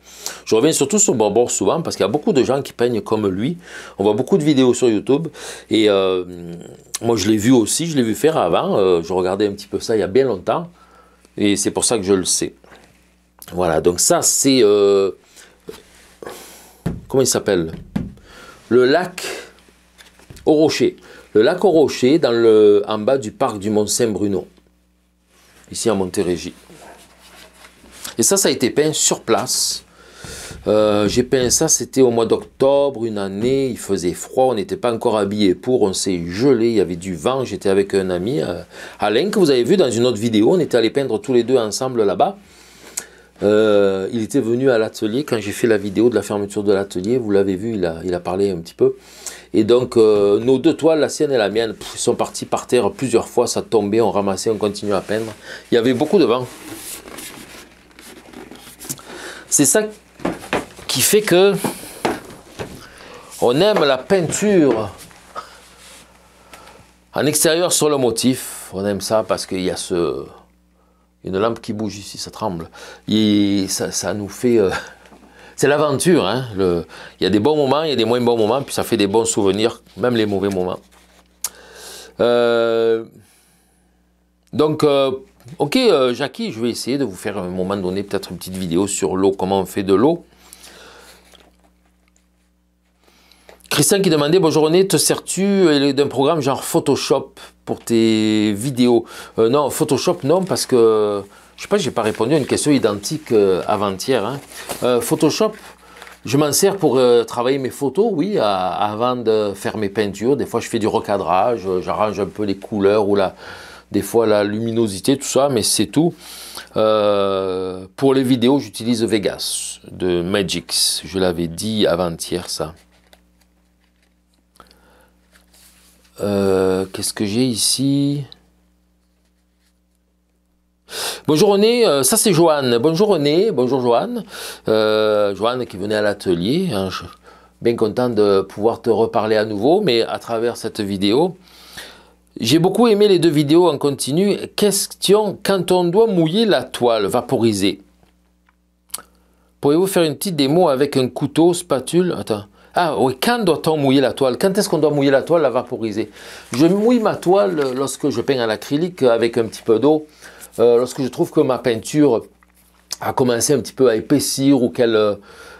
Je reviens surtout sur Bob Ross souvent parce qu'il y a beaucoup de gens qui peignent comme lui. On voit beaucoup de vidéos sur YouTube et euh, moi je l'ai vu aussi, je l'ai vu faire avant. Euh, je regardais un petit peu ça il y a bien longtemps. Et c'est pour ça que je le sais. Voilà, donc ça c'est... Euh, comment il s'appelle Le lac au rocher. Le lac au rocher dans le, en bas du parc du Mont Saint-Bruno, ici à Montérégie. Et ça, ça a été peint sur place euh, j'ai peint ça, c'était au mois d'octobre, une année, il faisait froid, on n'était pas encore habillé pour, on s'est gelé, il y avait du vent, j'étais avec un ami, euh, Alain, que vous avez vu dans une autre vidéo, on était allé peindre tous les deux ensemble là-bas. Euh, il était venu à l'atelier quand j'ai fait la vidéo de la fermeture de l'atelier, vous l'avez vu, il a, il a, parlé un petit peu. Et donc nos deux toiles, la sienne et la mienne, sont parties par terre plusieurs fois, ça tombait, on ramassait, on continuait à peindre. Il y avait beaucoup de vent. C'est ça qui fait que on aime la peinture en extérieur sur le motif. On aime ça parce qu'il y a ce une lampe qui bouge ici, ça tremble. Et ça, nous fait euh, c'est l'aventure. Hein, il y a des bons moments, il y a des moins bons moments, puis ça fait des bons souvenirs, même les mauvais moments. Euh, donc, euh, ok, Jackie, je vais essayer de vous faire un moment donné peut-être une petite vidéo sur l'eau, comment on fait de l'eau. Christian qui demandait, bonjour René, te sers-tu euh, d'un programme genre Photoshop pour tes vidéos euh, Non, Photoshop non, parce que, je sais pas, j'ai pas répondu à une question identique euh, avant-hier. Hein. Photoshop, je m'en sers pour travailler mes photos, oui, avant de faire mes peintures. Des fois, je fais du recadrage, j'arrange un peu les couleurs ou la, des fois la luminosité, tout ça, mais c'est tout. pour les vidéos, j'utilise Vegas de Magix. Je l'avais dit avant-hier, ça. Euh, qu'est-ce que j'ai ici Bonjour René, euh, ça c'est Joanne. Bonjour René, bonjour Joanne. Euh, Joanne qui venait à l'atelier. Hein, bien content de pouvoir te reparler à nouveau, mais à travers cette vidéo. J'ai beaucoup aimé les deux vidéos en continu. Question, quand on doit mouiller la toile vaporisée, pourriez-vous faire une petite démo avec un couteau, spatule Attends. Ah oui, quand doit-on mouiller la toile Quand est-ce qu'on doit mouiller la toile, la vaporiser Je mouille ma toile lorsque je peins à l'acrylique avec un petit peu d'eau, euh, lorsque je trouve que ma peinture a commencé un petit peu à épaissir ou qu'elle euh,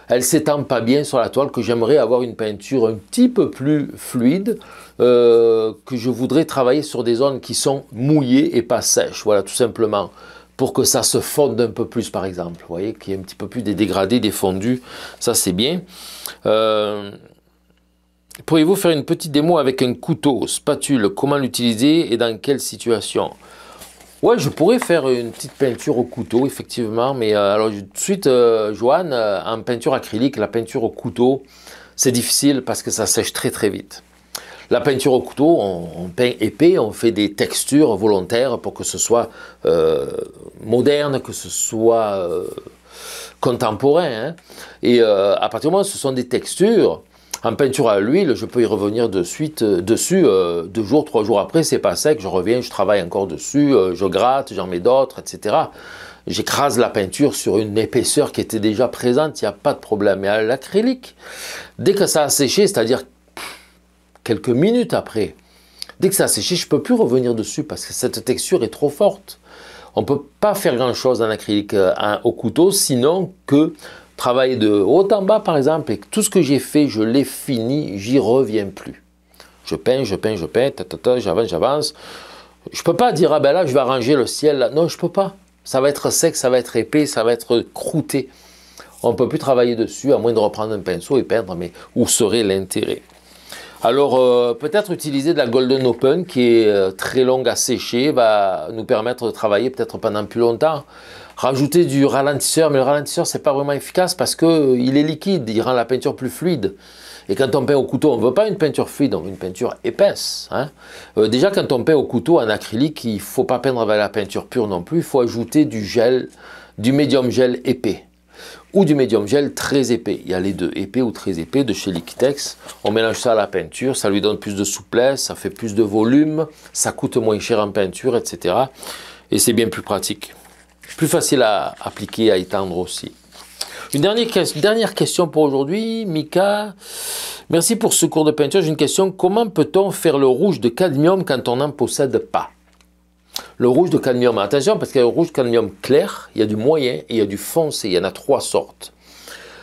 elle s'étend pas bien sur la toile, que j'aimerais avoir une peinture un petit peu plus fluide, euh, que je voudrais travailler sur des zones qui sont mouillées et pas sèches. Voilà, tout simplement pour que ça se fonde un peu plus, par exemple. Vous voyez, qu'il y ait un petit peu plus des dégradés, des fondus. Ça, c'est bien. Euh, pourriez-vous faire une petite démo avec un couteau, spatule, comment l'utiliser et dans quelle situation Ouais, je pourrais faire une petite peinture au couteau, effectivement, mais euh, alors tout de suite, euh, Joanne, en peinture acrylique, la peinture au couteau, c'est difficile parce que ça sèche très très vite. La peinture au couteau, on, on, peint épais, on fait des textures volontaires pour que ce soit moderne, que ce soit contemporain. Hein. Et euh, à partir du moment où ce sont des textures, en peinture à l'huile, je peux y revenir de suite euh, dessus. Euh, deux jours, trois jours après, c'est pas sec, je reviens, je travaille encore dessus, je gratte, j'en mets d'autres, etc. J'écrase la peinture sur une épaisseur qui était déjà présente, il n'y a pas de problème. Et à l'acrylique, dès que ça a séché, c'est-à-dire quelques minutes après, dès que ça a séché, je ne peux plus revenir dessus parce que cette texture est trop forte. On ne peut pas faire grand-chose en acrylique euh, au couteau, sinon que travailler de haut en bas, par exemple, et que tout ce que j'ai fait, je l'ai fini, j'y reviens plus. Je peins, je peins, je peins, j'avance, j'avance. Je ne peux pas dire, ah ben là, je vais arranger le ciel. Là. Non, je ne peux pas. Ça va être sec, ça va être épais, ça va être croûté. On ne peut plus travailler dessus, à moins de reprendre un pinceau et peindre, mais où serait l'intérêt alors, euh, peut-être utiliser de la Golden Open qui est euh, très longue à sécher va nous permettre de travailler peut-être pendant plus longtemps. Rajouter du ralentisseur, mais le ralentisseur, c'est pas vraiment efficace parce qu'il euh, est liquide, il rend la peinture plus fluide. Et quand on peint au couteau, on ne veut pas une peinture fluide, on veut une peinture épaisse. Hein. déjà, quand on peint au couteau en acrylique, il ne faut pas peindre avec la peinture pure non plus, il faut ajouter du gel, du médium gel épais ou du médium gel très épais. Il y a les deux, épais ou très épais, de chez Liquitex. On mélange ça à la peinture, ça lui donne plus de souplesse, ça fait plus de volume, ça coûte moins cher en peinture, etc. Et c'est bien plus pratique. Plus facile à appliquer, à étendre aussi. Une dernière, dernière question pour aujourd'hui, Mika. Merci pour ce cours de peinture. J'ai une question. Comment peut-on faire le rouge de cadmium quand on n'en possède pas le rouge de cadmium, attention, parce qu'il y a le rouge cadmium clair, il y a du moyen et il y a du foncé. Il y en a trois sortes.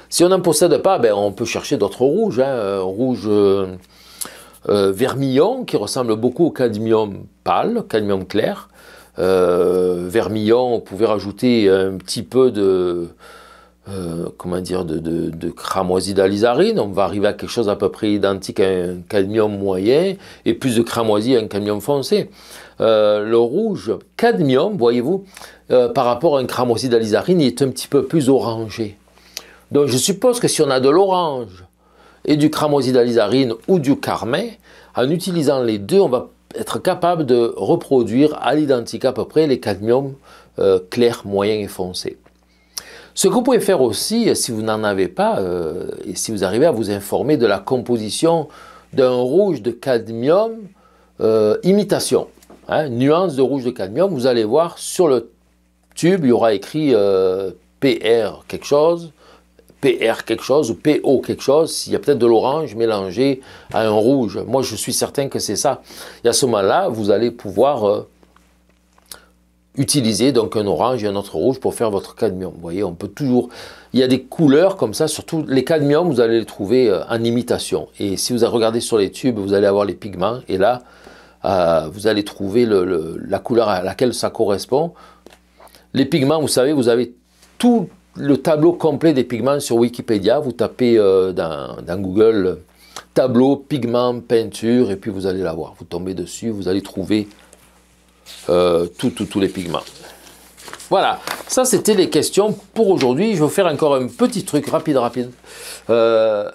Si on n'en possède pas, ben, on peut chercher d'autres rouges. Hein. rouge euh, euh, vermillon, qui ressemble beaucoup au cadmium pâle, cadmium clair. Euh, vermillon, on pouvait rajouter un petit peu de euh, comment dire, de, cramoisie d'alizarine, on va arriver à quelque chose à peu près identique à un cadmium moyen et plus de cramoisie à un cadmium foncé. Euh, le rouge cadmium, voyez-vous, euh, par rapport à un cramoisi d'alizarine, il est un petit peu plus orangé. Donc je suppose que si on a de l'orange et du cramoisi d'alizarine ou du carmin, en utilisant les deux, on va être capable de reproduire à l'identique à peu près les cadmiums clairs, moyens et foncés. Ce que vous pouvez faire aussi, si vous n'en avez pas, euh, et si vous arrivez à vous informer de la composition d'un rouge de cadmium euh, imitation, hein, nuance de rouge de cadmium, vous allez voir sur le tube, il y aura écrit euh, PR quelque chose, PR quelque chose ou PO quelque chose, S'il y a peut-être de l'orange mélangé à un rouge. Moi, je suis certain que c'est ça. Et à ce moment-là, vous allez pouvoir utiliser donc un orange et un autre rouge pour faire votre cadmium. Vous voyez, on peut toujours... Il y a des couleurs comme ça, surtout les cadmiums, vous allez les trouver euh, en imitation. Et si vous regardez sur les tubes, vous allez avoir les pigments. Et là, euh, vous allez trouver la couleur à laquelle ça correspond. Les pigments, vous savez, vous avez tout le tableau complet des pigments sur Wikipédia. Vous tapez euh, dans, Google tableau, pigments, peinture, et puis vous allez l'avoir, Vous tombez dessus, vous allez trouver euh, tous les pigments. Voilà, ça c'était les questions pour aujourd'hui. Je vais faire encore un petit truc rapide, rapide. Euh,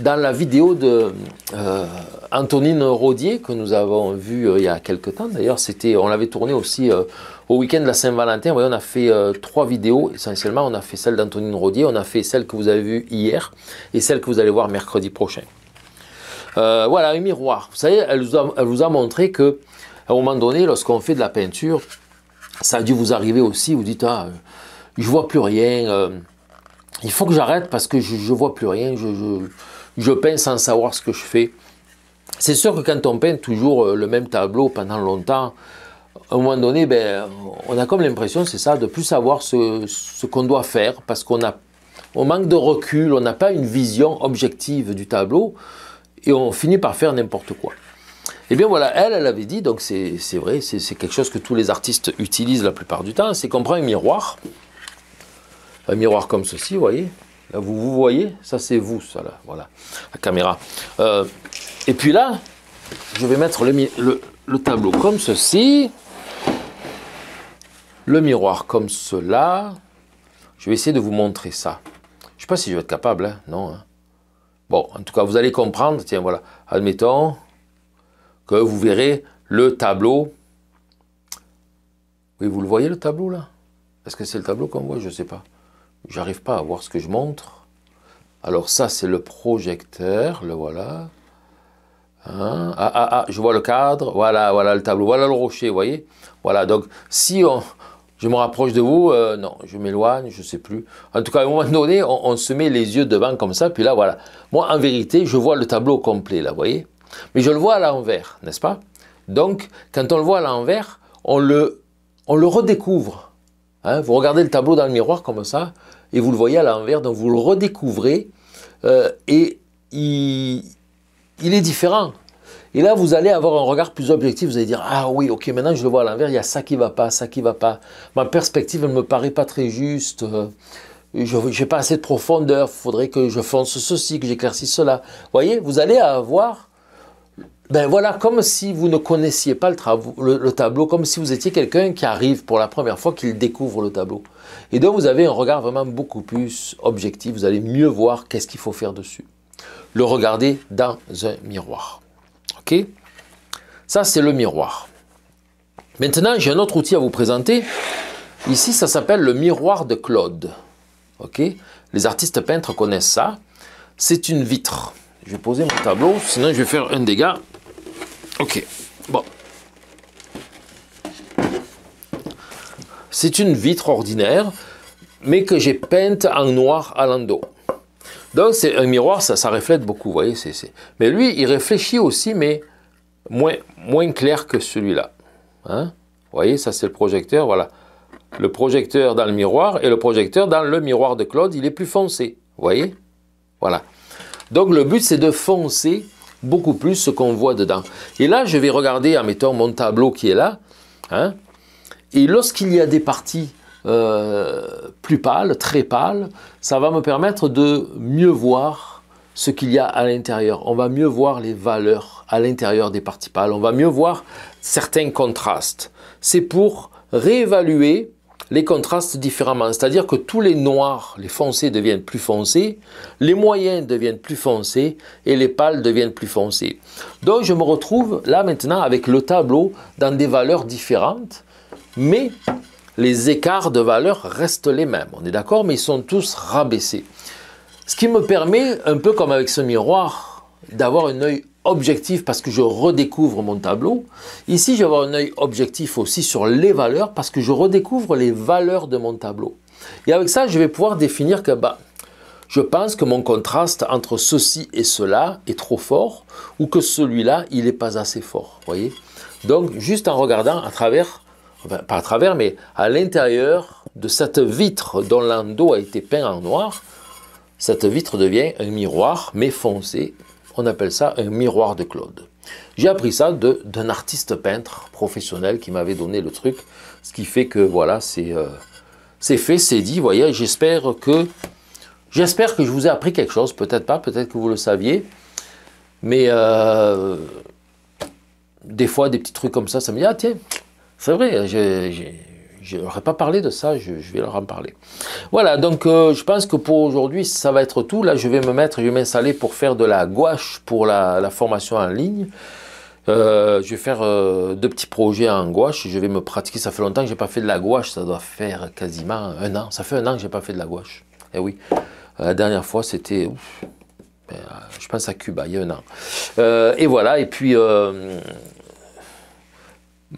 dans la vidéo de euh, Antonine Rodier que nous avons vue il y a quelques temps, d'ailleurs, c'était, on l'avait tourné aussi au week-end de la Saint-Valentin. on a fait trois vidéos essentiellement. On a fait celle d'Antonine Rodier, on a fait celle que vous avez vue hier et celle que vous allez voir mercredi prochain. voilà, un miroir. Vous savez, elle vous a, elle vous a montré que à un moment donné, lorsqu'on fait de la peinture, ça a dû vous arriver aussi, vous dites, ah, je vois plus rien, euh, il faut que j'arrête parce que je, ne vois plus rien, je, peins sans savoir ce que je fais. C'est sûr que quand on peint toujours euh, le même tableau pendant longtemps, à un moment donné, ben, on a comme l'impression, c'est ça, de plus savoir ce, ce qu'on doit faire parce qu'on a, on manque de recul, on n'a pas une vision objective du tableau et on finit par faire n'importe quoi. Eh bien voilà, elle, elle avait dit, donc c'est vrai, c'est quelque chose que tous les artistes utilisent la plupart du temps, c'est qu'on prend un miroir, un miroir comme ceci, vous voyez, là, vous vous voyez, ça c'est vous, ça là, voilà, la caméra. Euh, et puis là, je vais mettre le, le, tableau comme ceci, le miroir comme cela, je vais essayer de vous montrer ça. Je ne sais pas si je vais être capable, hein, non. Hein. Bon, en tout cas, vous allez comprendre. Tiens, voilà. Admettons, vous verrez le tableau. Oui, vous le voyez le tableau là Est-ce que c'est le tableau qu'on voit Je ne sais pas. J'arrive pas à voir ce que je montre. Alors ça, c'est le projecteur, le voilà. Hein ah, ah, ah, je vois le cadre, voilà, voilà le tableau, voilà le rocher, vous voyez Voilà, donc si on, je me rapproche de vous, euh, non, je m'éloigne, je ne sais plus. En tout cas, à un moment donné, on, on, se met les yeux devant comme ça, puis là, voilà. Moi, en vérité, je vois le tableau complet, là, vous voyez mais je le vois à l'envers, n'est-ce pas Donc, quand on le voit à l'envers, on le, on le redécouvre. Hein, vous regardez le tableau dans le miroir comme ça, et vous le voyez à l'envers, donc vous le redécouvrez, euh, et il, il est différent. Et là, vous allez avoir un regard plus objectif. Vous allez dire Ah oui, ok, maintenant je le vois à l'envers, il y a ça qui va pas, ça qui va pas. Ma perspective, elle ne me paraît pas très juste. Euh, je n'ai pas assez de profondeur. Il faudrait que je fonce ceci, que j'éclaircisse cela. Vous voyez, vous allez avoir ben voilà, comme si vous ne connaissiez pas le, tableau, comme si vous étiez quelqu'un qui arrive pour la première fois, qu'il découvre le tableau. Et donc vous avez un regard vraiment beaucoup plus objectif, vous allez mieux voir qu'est-ce qu'il faut faire dessus. Le regarder dans un miroir. OK Ça, c'est le miroir. Maintenant, j'ai un autre outil à vous présenter. Ici, ça s'appelle le miroir de Claude. OK Les artistes peintres connaissent ça. C'est une vitre. Je vais poser mon tableau, sinon je vais faire un dégât. Ok, bon. C'est une vitre ordinaire, mais que j'ai peinte en noir à l'endroit. Donc c'est un miroir, ça, ça reflète beaucoup, vous voyez. Mais lui, il réfléchit aussi, mais moins, moins clair que celui-là. Hein. vous voyez, ça c'est le projecteur, voilà. Le projecteur dans le miroir et le projecteur dans le miroir de Claude, il est plus foncé. Vous voyez Voilà. Donc le but c'est de foncer beaucoup plus ce qu'on voit dedans. Et là, je vais regarder, mettant mon tableau qui est là. Hein. et lorsqu'il y a des parties euh, plus pâles, très pâles, ça va me permettre de mieux voir ce qu'il y a à l'intérieur. On va mieux voir les valeurs à l'intérieur des parties pâles. On va mieux voir certains contrastes. C'est pour réévaluer les contrastes différemment. C'est-à-dire que tous les noirs, les foncés deviennent plus foncés, les moyens deviennent plus foncés et les pâles deviennent plus foncés. Donc je me retrouve là maintenant avec le tableau dans des valeurs différentes, mais les écarts de valeur restent les mêmes. On est d'accord, mais ils sont tous rabaissés. Ce qui me permet, un peu comme avec ce miroir, d'avoir un œil objectif parce que je redécouvre mon tableau. Ici, je avoir un œil objectif aussi sur les valeurs parce que je redécouvre les valeurs de mon tableau. Et avec ça, je vais pouvoir définir que bah, je pense que mon contraste entre ceci et cela est trop fort ou que celui-là, il n'est pas assez fort. voyez Donc, juste en regardant à travers, pas à travers, mais à l'intérieur de cette vitre dont l'endo a été peint en noir, cette vitre devient un miroir, mais foncé, on appelle ça un miroir de Claude. J'ai appris ça d'un artiste peintre professionnel qui m'avait donné le truc, ce qui fait que voilà, c'est euh, fait, c'est dit. Voyez, j'espère que j'espère que je vous ai appris quelque chose. Peut-être pas, peut-être que vous le saviez, mais euh, des fois, des petits trucs comme ça, ça me dit ah tiens, c'est vrai, j'ai je n'aurais pas parlé de ça, je, vais leur en parler. Voilà, donc euh, je pense que pour aujourd'hui, ça va être tout. Là, je vais me mettre, je vais m'installer pour faire de la gouache pour la, formation en ligne. Euh, je vais faire euh, deux petits projets en gouache. Je vais me pratiquer. Ça fait longtemps que n'ai pas fait de la gouache. Ça doit faire quasiment un an. Ça fait un an que n'ai pas fait de la gouache. Eh oui. La dernière fois, c'était ben, je pense à Cuba, il y a un an. et voilà, et puis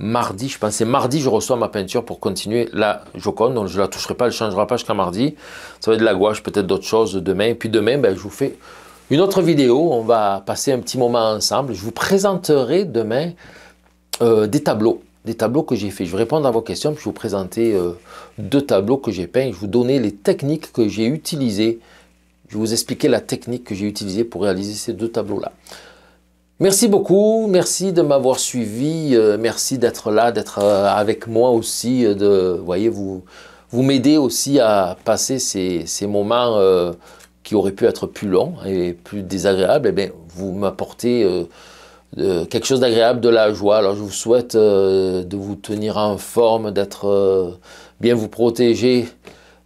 mardi, je pensais mardi, je reçois ma peinture pour continuer la Joconde. Donc, je ne la toucherai pas, elle ne changera pas jusqu'à mardi. Ça va être de la gouache, peut-être d'autres choses demain. Et puis demain, ben, je vous fais une autre vidéo. On va passer un petit moment ensemble. Je vous présenterai demain euh, des tableaux. Des tableaux que j'ai fait, Je vais répondre à vos questions, puis je vais vous présenter euh, deux tableaux que j'ai peints. Je vous donner les techniques que j'ai utilisées. Je vais vous expliquer la technique que j'ai utilisée pour réaliser ces deux tableaux-là. Merci beaucoup, merci de m'avoir suivi, euh, merci d'être là, d'être euh, avec moi aussi, euh, de, voyez, vous, vous m'aidez aussi à passer ces, moments qui auraient pu être plus longs et plus désagréables, et eh bien, vous m'apportez quelque chose d'agréable, de la joie. Alors, je vous souhaite de vous tenir en forme, d'être bien vous protéger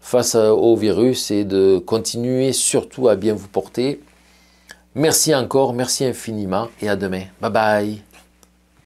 face au virus et de continuer surtout à bien vous porter. Merci encore, merci infiniment et à demain. Bye bye.